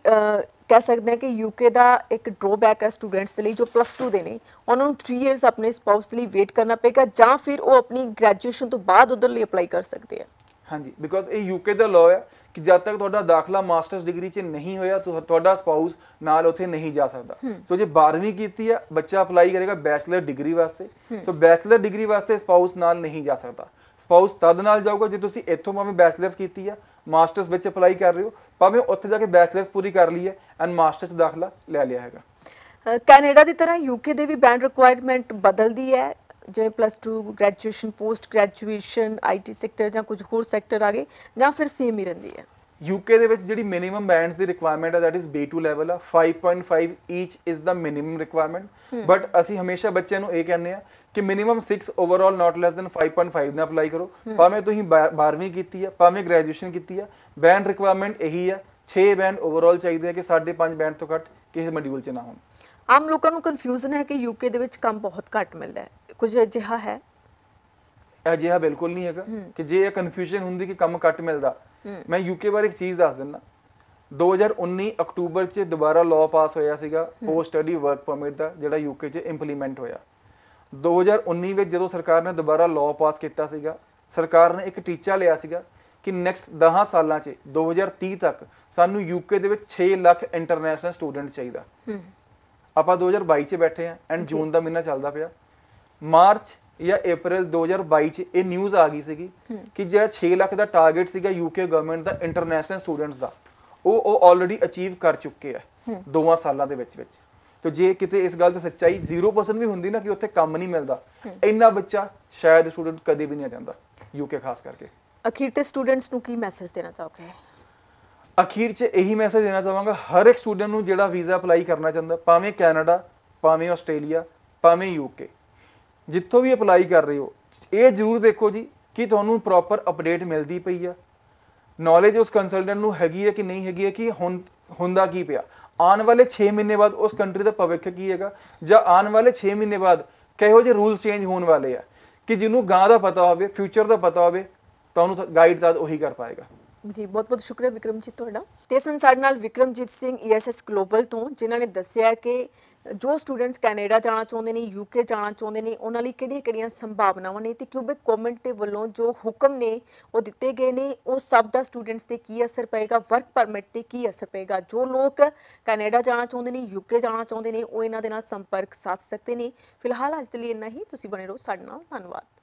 ਕਹਿ ਸਕਦੇ ਹਾਂ ਕਿ ਯੂਕੇ ਦਾ ਇੱਕ ਡਰੋਬੈਕ ਹੈ ਸਟੂਡੈਂਟਸ ਦੇ ਲਈ ਜੋ ਪਲੱਸ 2 ਦੇ ਨੇ ਉਹਨਾਂ ਨੂੰ 3 ਇਅਰਸ ਆਪਣੇ ਸਪਾਊਸ ਦੇ ਲਈ ਵੇਟ ਕਰਨਾ ਪਏਗਾ ਜਾਂ ਫਿਰ ਉਹ ਆਪਣੀ ਗ੍ਰੈਜੂਏਸ਼ਨ ਤੋਂ ਬਾਅਦ ਉਧਰ ਲਈ ਅਪਲਾਈ ਕਰ ਸਕਦੇ ਆ ਹਾਂਜੀ ਬਿਕੋਜ਼ ਇਹ ਯੂਕੇ ਦਾ ਲਾਅ ਹੈ ਕਿ ਜਦ ਤੱਕ ਤੁਹਾਡਾ ਦਾਖਲਾ ਮਾਸਟਰਸ ਡਿਗਰੀ 'ਚ ਨਹੀਂ ਹੋਇਆ ਤੁਹਾਡਾ ਸਪਾਊਸ ਨਾਲ ਉੱਥੇ ਨਹੀਂ ਜਾ ਸਕਦਾ ਸੋ ਜੇ 12ਵੀਂ ਕੀਤੀ ਹੈ ਬੱਚਾ ਅਪਲਾਈ ਕਰੇਗਾ ਬੈਚਲਰ ਡਿਗਰੀ ਵਾਸਤੇ ਸੋ ਬੈਚਲਰ ਡਿਗਰੀ ਵਾਸਤੇ ਸਪਾਊਸ ਨਾਲ ਨਹੀਂ ਜਾ ਸਕਦਾ ਸਪਾਊਸ ਤਦ ਨਾਲ ਜਾਊਗਾ ਜੇ ਤੁਸੀਂ ਇੱਥੋਂ ਭਾਵੇਂ ਬੈਚਲਰਸ ਕੀਤੀ ਹੈ ਮਾਸਟਰਸ ਵਿੱਚ ਅਪਲਾਈ ਕਰ ਰਹੇ ਹੋ ਭਾਵੇਂ ਉੱਥੇ ਜਾ ਕੇ ਬੈਚਲਰਸ ਪੂਰੀ ਕਰ ਲਈ ਹੈ ਐਂਡ ਮਾਸਟਰਸ ਦਾਖਲਾ ਲੈ ਲਿਆ ਹੈਗਾ ਕੈਨੇਡਾ ਦੀ ਤਰ੍ਹਾਂ ਯੂਕੇ ਦੇ ਵੀ ਬੈਂਡ ਰਿਕੁਆਇਰਮੈਂਟ ਬਦਲਦੀ ਹੈ ਜਿਵੇਂ plus 2 graduation post graduation IT sector ਜਾਂ ਕੁਝ ਹੋਰ ਸੈਕਟਰ ਆ ਗਏ ਜਾਂ ਫਿਰ ਸੇਮ ਹੀ ਰਹਿੰਦੀ ਹੈ ਯੂਕੇ ਦੇ ਵਿੱਚ ਜਿਹੜੀ ਮਿਨੀਮਮ ਬੈਂਡਸ ਦੀ ਰਿਕੁਆਇਰਮੈਂਟ ਹੈ ਦੈਟ ਇਜ਼ 2 ਲੈਵਲ ਆ 5.5 ਈਚ ਇਜ਼ ਦਾ ਮਿਨੀਮਮ ਰਿਕੁਆਇਰਮੈਂਟ ਬਟ ਅਸੀਂ ਹਮੇਸ਼ਾ ਬੱਚਿਆਂ ਨੂੰ ਇਹ ਕਹਿੰਦੇ ਆ ਕਿ ਮਿਨੀਮਮ 6 ਓਵਰਆਲ ਨਾਟ ਲੈਸ ਦਨ 5.5 ਨਾਲ ਅਪਲਾਈ ਕਰੋ ਭਾਵੇਂ ਤੁਸੀਂ 12ਵੀਂ ਕੀਤੀ ਆ ਭਾਵੇਂ ਗ੍ਰੈਜੂਏਸ਼ਨ ਕੀਤੀ ਆ ਬੈਂਡ ਰਿਕੁਆਇਰਮੈਂਟ ਇਹੀ ਆ 6 ਬੈਂਡ ਓਵਰਆਲ ਚਾਹੀਦੇ ਆ ਕਿ 5.5 ਬੈਂਡ ਤੋਂ ਘੱਟ ਕਿਸੇ ਮੋਡਿਊਲ 'ਚ ਨਾ ਹੋਣ ਆਮ ਲੋਕਾਂ ਨੂੰ ਕਨਫਿਊਜ਼ਨ ਹੈ ਕਿ ਯੂਕੇ ਦੇ ਵਿੱਚ ਕੰਮ ਬਹੁਤ ਘੱਟ ਮਿਲਦਾ ਹੈ ਕੁਝ ਅਜਿਹਾ ਹੈ ਅਜਿਹਾ ਬਿਲਕੁਲ ਨਹੀਂ ਹੈਗਾ ਕਿ ਜੇ ਇਹ ਕਨਫਿਊਜ਼ਨ ਹੁੰਦੀ ਕਿ ਕੰਮ ਕੱਟ ਮਿਲਦਾ ਮੈਂ ਯੂਕੇ ਬਾਰੇ ਇੱਕ ਚੀਜ਼ ਦੱਸ ਦਿੰਦਾ 2019 ਅਕਤੂਬਰ 'ਚ ਦੁਬਾਰਾ ਲਾਅ ਪਾਸ ਹੋਇਆ ਸੀਗਾ ਪੋਸਟ ਸਟੱਡੀ ਵਰਕ ਪਰਮਿਟ ਦਾ ਜਿਹੜਾ ਯੂਕੇ 'ਚ ਇੰਪਲੀਮੈਂਟ ਹੋਇਆ 2019 ਵਿੱਚ ਜਦੋਂ ਸਰਕਾਰ ਨੇ ਦੁਬਾਰਾ ਲਾਅ ਪਾਸ ਕੀਤਾ ਸੀਗਾ ਸਰਕਾਰ ਨੇ ਇੱਕ ਟੀਚਾ ਲਿਆ ਸੀਗਾ ਕਿ ਨੈਕਸਟ 10 ਸਾਲਾਂ 'ਚ 2030 ਤੱਕ ਸਾਨੂੰ ਯੂਕੇ ਦੇ ਵਿੱਚ 6 ਲੱਖ ਇੰਟਰਨੈਸ਼ਨਲ ਸਟੂਡੈਂਟ ਚਾਹੀਦਾ ਆਪਾਂ 2022 'ਚ ਬੈਠੇ ਆ ਐਂਡ ਜੂਨ ਦਾ ਮਹੀਨਾ ਚੱਲਦਾ ਪਿਆ ਮਾਰਚ ਜਾਂ ਅਪ੍ਰੈਲ 2022 ਚ ਇਹ ਨਿਊਜ਼ ਆ ਗਈ ਸੀਗੀ ਕਿ ਜਿਹੜਾ 6 ਲੱਖ ਦਾ ਟਾਰਗੇਟ ਸੀਗਾ ਯੂਕੇ ਗਵਰਨਮੈਂਟ ਦਾ ਇੰਟਰਨੈਸ਼ਨਲ ਸਟੂਡੈਂਟਸ ਦਾ ਉਹ ਉਹ ਆਲਰੇਡੀ ਅਚੀਵ ਕਰ ਚੁੱਕੇ ਆ ਦੋਵਾਂ ਸਾਲਾਂ ਦੇ ਵਿੱਚ ਵਿੱਚ ਤੇ ਜੇ ਕਿਤੇ ਇਸ ਗੱਲ ਦੀ ਸੱਚਾਈ 0% ਵੀ ਹੁੰਦੀ ਨਾ ਕਿ ਉੱਥੇ ਕੰਮ ਨਹੀਂ ਮਿਲਦਾ ਇੰਨਾ ਬੱਚਾ ਸ਼ਾਇਦ ਸਟੂਡੈਂਟ ਕਦੇ ਵੀ ਨਹੀਂ ਆ ਜਾਂਦਾ ਯੂਕੇ ਖਾਸ ਕਰਕੇ ਅਖੀਰ ਤੇ ਸਟੂਡੈਂਟਸ ਨੂੰ ਕੀ ਮੈਸੇਜ ਦੇਣਾ ਚਾਹੋਗੇ ਅਖੀਰ 'ਚ ਇਹੀ ਮੈਸੇਜ ਦੇਣਾ ਚਾਹਾਂਗਾ ਹਰ ਇੱਕ ਸਟੂਡੈਂਟ ਨੂੰ ਜਿਹੜਾ ਵੀਜ਼ਾ ਅਪਲਾਈ ਕਰਨਾ ਚਾਹੁੰਦਾ ਭਾਵੇਂ ਕੈਨੇਡਾ ਭਾਵੇਂ ਆਸਟ੍ਰੇਲੀਆ ਭਾਵੇਂ ਯੂਕੇ ਜਿੱਥੋਂ ਵੀ ਅਪਲਾਈ ਕਰ ਰਹੇ ਹੋ ਇਹ ਜ਼ਰੂਰ ਦੇਖੋ ਜੀ ਕਿ ਤੁਹਾਨੂੰ ਪ੍ਰੋਪਰ ਅਪਡੇਟ ਮਿਲਦੀ ਪਈ ਆ ਨੌਲੇਜ ਉਸ ਕੰਸਲਟੈਂਟ ਨੂੰ ਹੈਗੀ ਹੈ ਕਿ ਨਹੀਂ ਹੈਗੀ ਹੈ ਕਿ ਹੁਣ ਹੁੰਦਾ ਕੀ ਪਿਆ ਆਉਣ ਵਾਲੇ 6 ਮਹੀਨੇ ਬਾਅਦ ਉਸ ਕੰਟਰੀ ਦਾ ਭਵਿੱਖ ਕੀ ਹੈਗਾ ਜਾਂ ਆਉਣ ਵਾਲੇ 6 ਮਹੀਨੇ ਬਾਅਦ ਕਿਹੋ ਜਿਹੇ ਰੂਲ ਚੇਂਜ ਹੋਣ ਵਾਲੇ ਆ ਕਿ ਜਿਹਨੂੰ ਗਾਂ ਦਾ ਪਤਾ ਹੋਵੇ ਫਿਊਚਰ ਦਾ ਪਤਾ ਹੋਵੇ ਤਾਂ ਉਹਨੂੰ ਗਾਈਡ ਤਾਂ ਉਹੀ ਕਰ ਪਾਏਗਾ ਜੀ ਬਹੁਤ ਬਹੁਤ ਸ਼ੁਕਰੀਆ ਵਿਕਰਮਜੀਤ ਤੁਹਾਡਾ ਤੇ ਸੰਸਾਰ ਨਾਲ Vikramjit Singh ESS e global ਤੋਂ ਜਿਨ੍ਹਾਂ ਨੇ ਦੱਸਿਆ ਕਿ ਜੋ ਸਟੂਡੈਂਟਸ ਕੈਨੇਡਾ ਜਾਣਾ ਚਾਹੁੰਦੇ ਨੇ ਯੂਕੇ ਜਾਣਾ ਚਾਹੁੰਦੇ ਨੇ ਉਹਨਾਂ ਲਈ ਕਿਹੜੀਆਂ-ਕਿਹੜੀਆਂ ਸੰਭਾਵਨਾਵਾਂ ਨੇ ਤੇ ਕਿਉਂਕਿ ਕਮੈਂਟ ਦੇ ਵੱਲੋਂ ਜੋ ਹੁਕਮ ਨੇ ਉਹ ਦਿੱਤੇ ਗਏ ਨੇ ਉਹ ਸਭ ਦਾ ਸਟੂਡੈਂਟਸ ਤੇ ਕੀ ਅਸਰ ਪਏਗਾ ਵਰਕ ਪਰਮਿਟ ਤੇ ਕੀ ਅਸਰ ਪਏਗਾ ਜੋ ਲੋਕ ਕੈਨੇਡਾ ਜਾਣਾ ਚਾਹੁੰਦੇ ਨੇ ਯੂਕੇ ਜਾਣਾ ਚਾਹੁੰਦੇ ਨੇ ਉਹ ਇਹਨਾਂ ਦੇ ਨਾਲ ਸੰਪਰਕ ਸਾਧ ਸਕਦੇ ਨੇ ਫਿਲਹਾਲ ਅੱਜ ਦੇ ਲਈ ਇੰਨਾ ਹੀ ਤੁਸੀਂ ਬਣੇ ਰਹੋ ਸਾਡੇ ਨਾਲ ਧੰਨਵਾਦ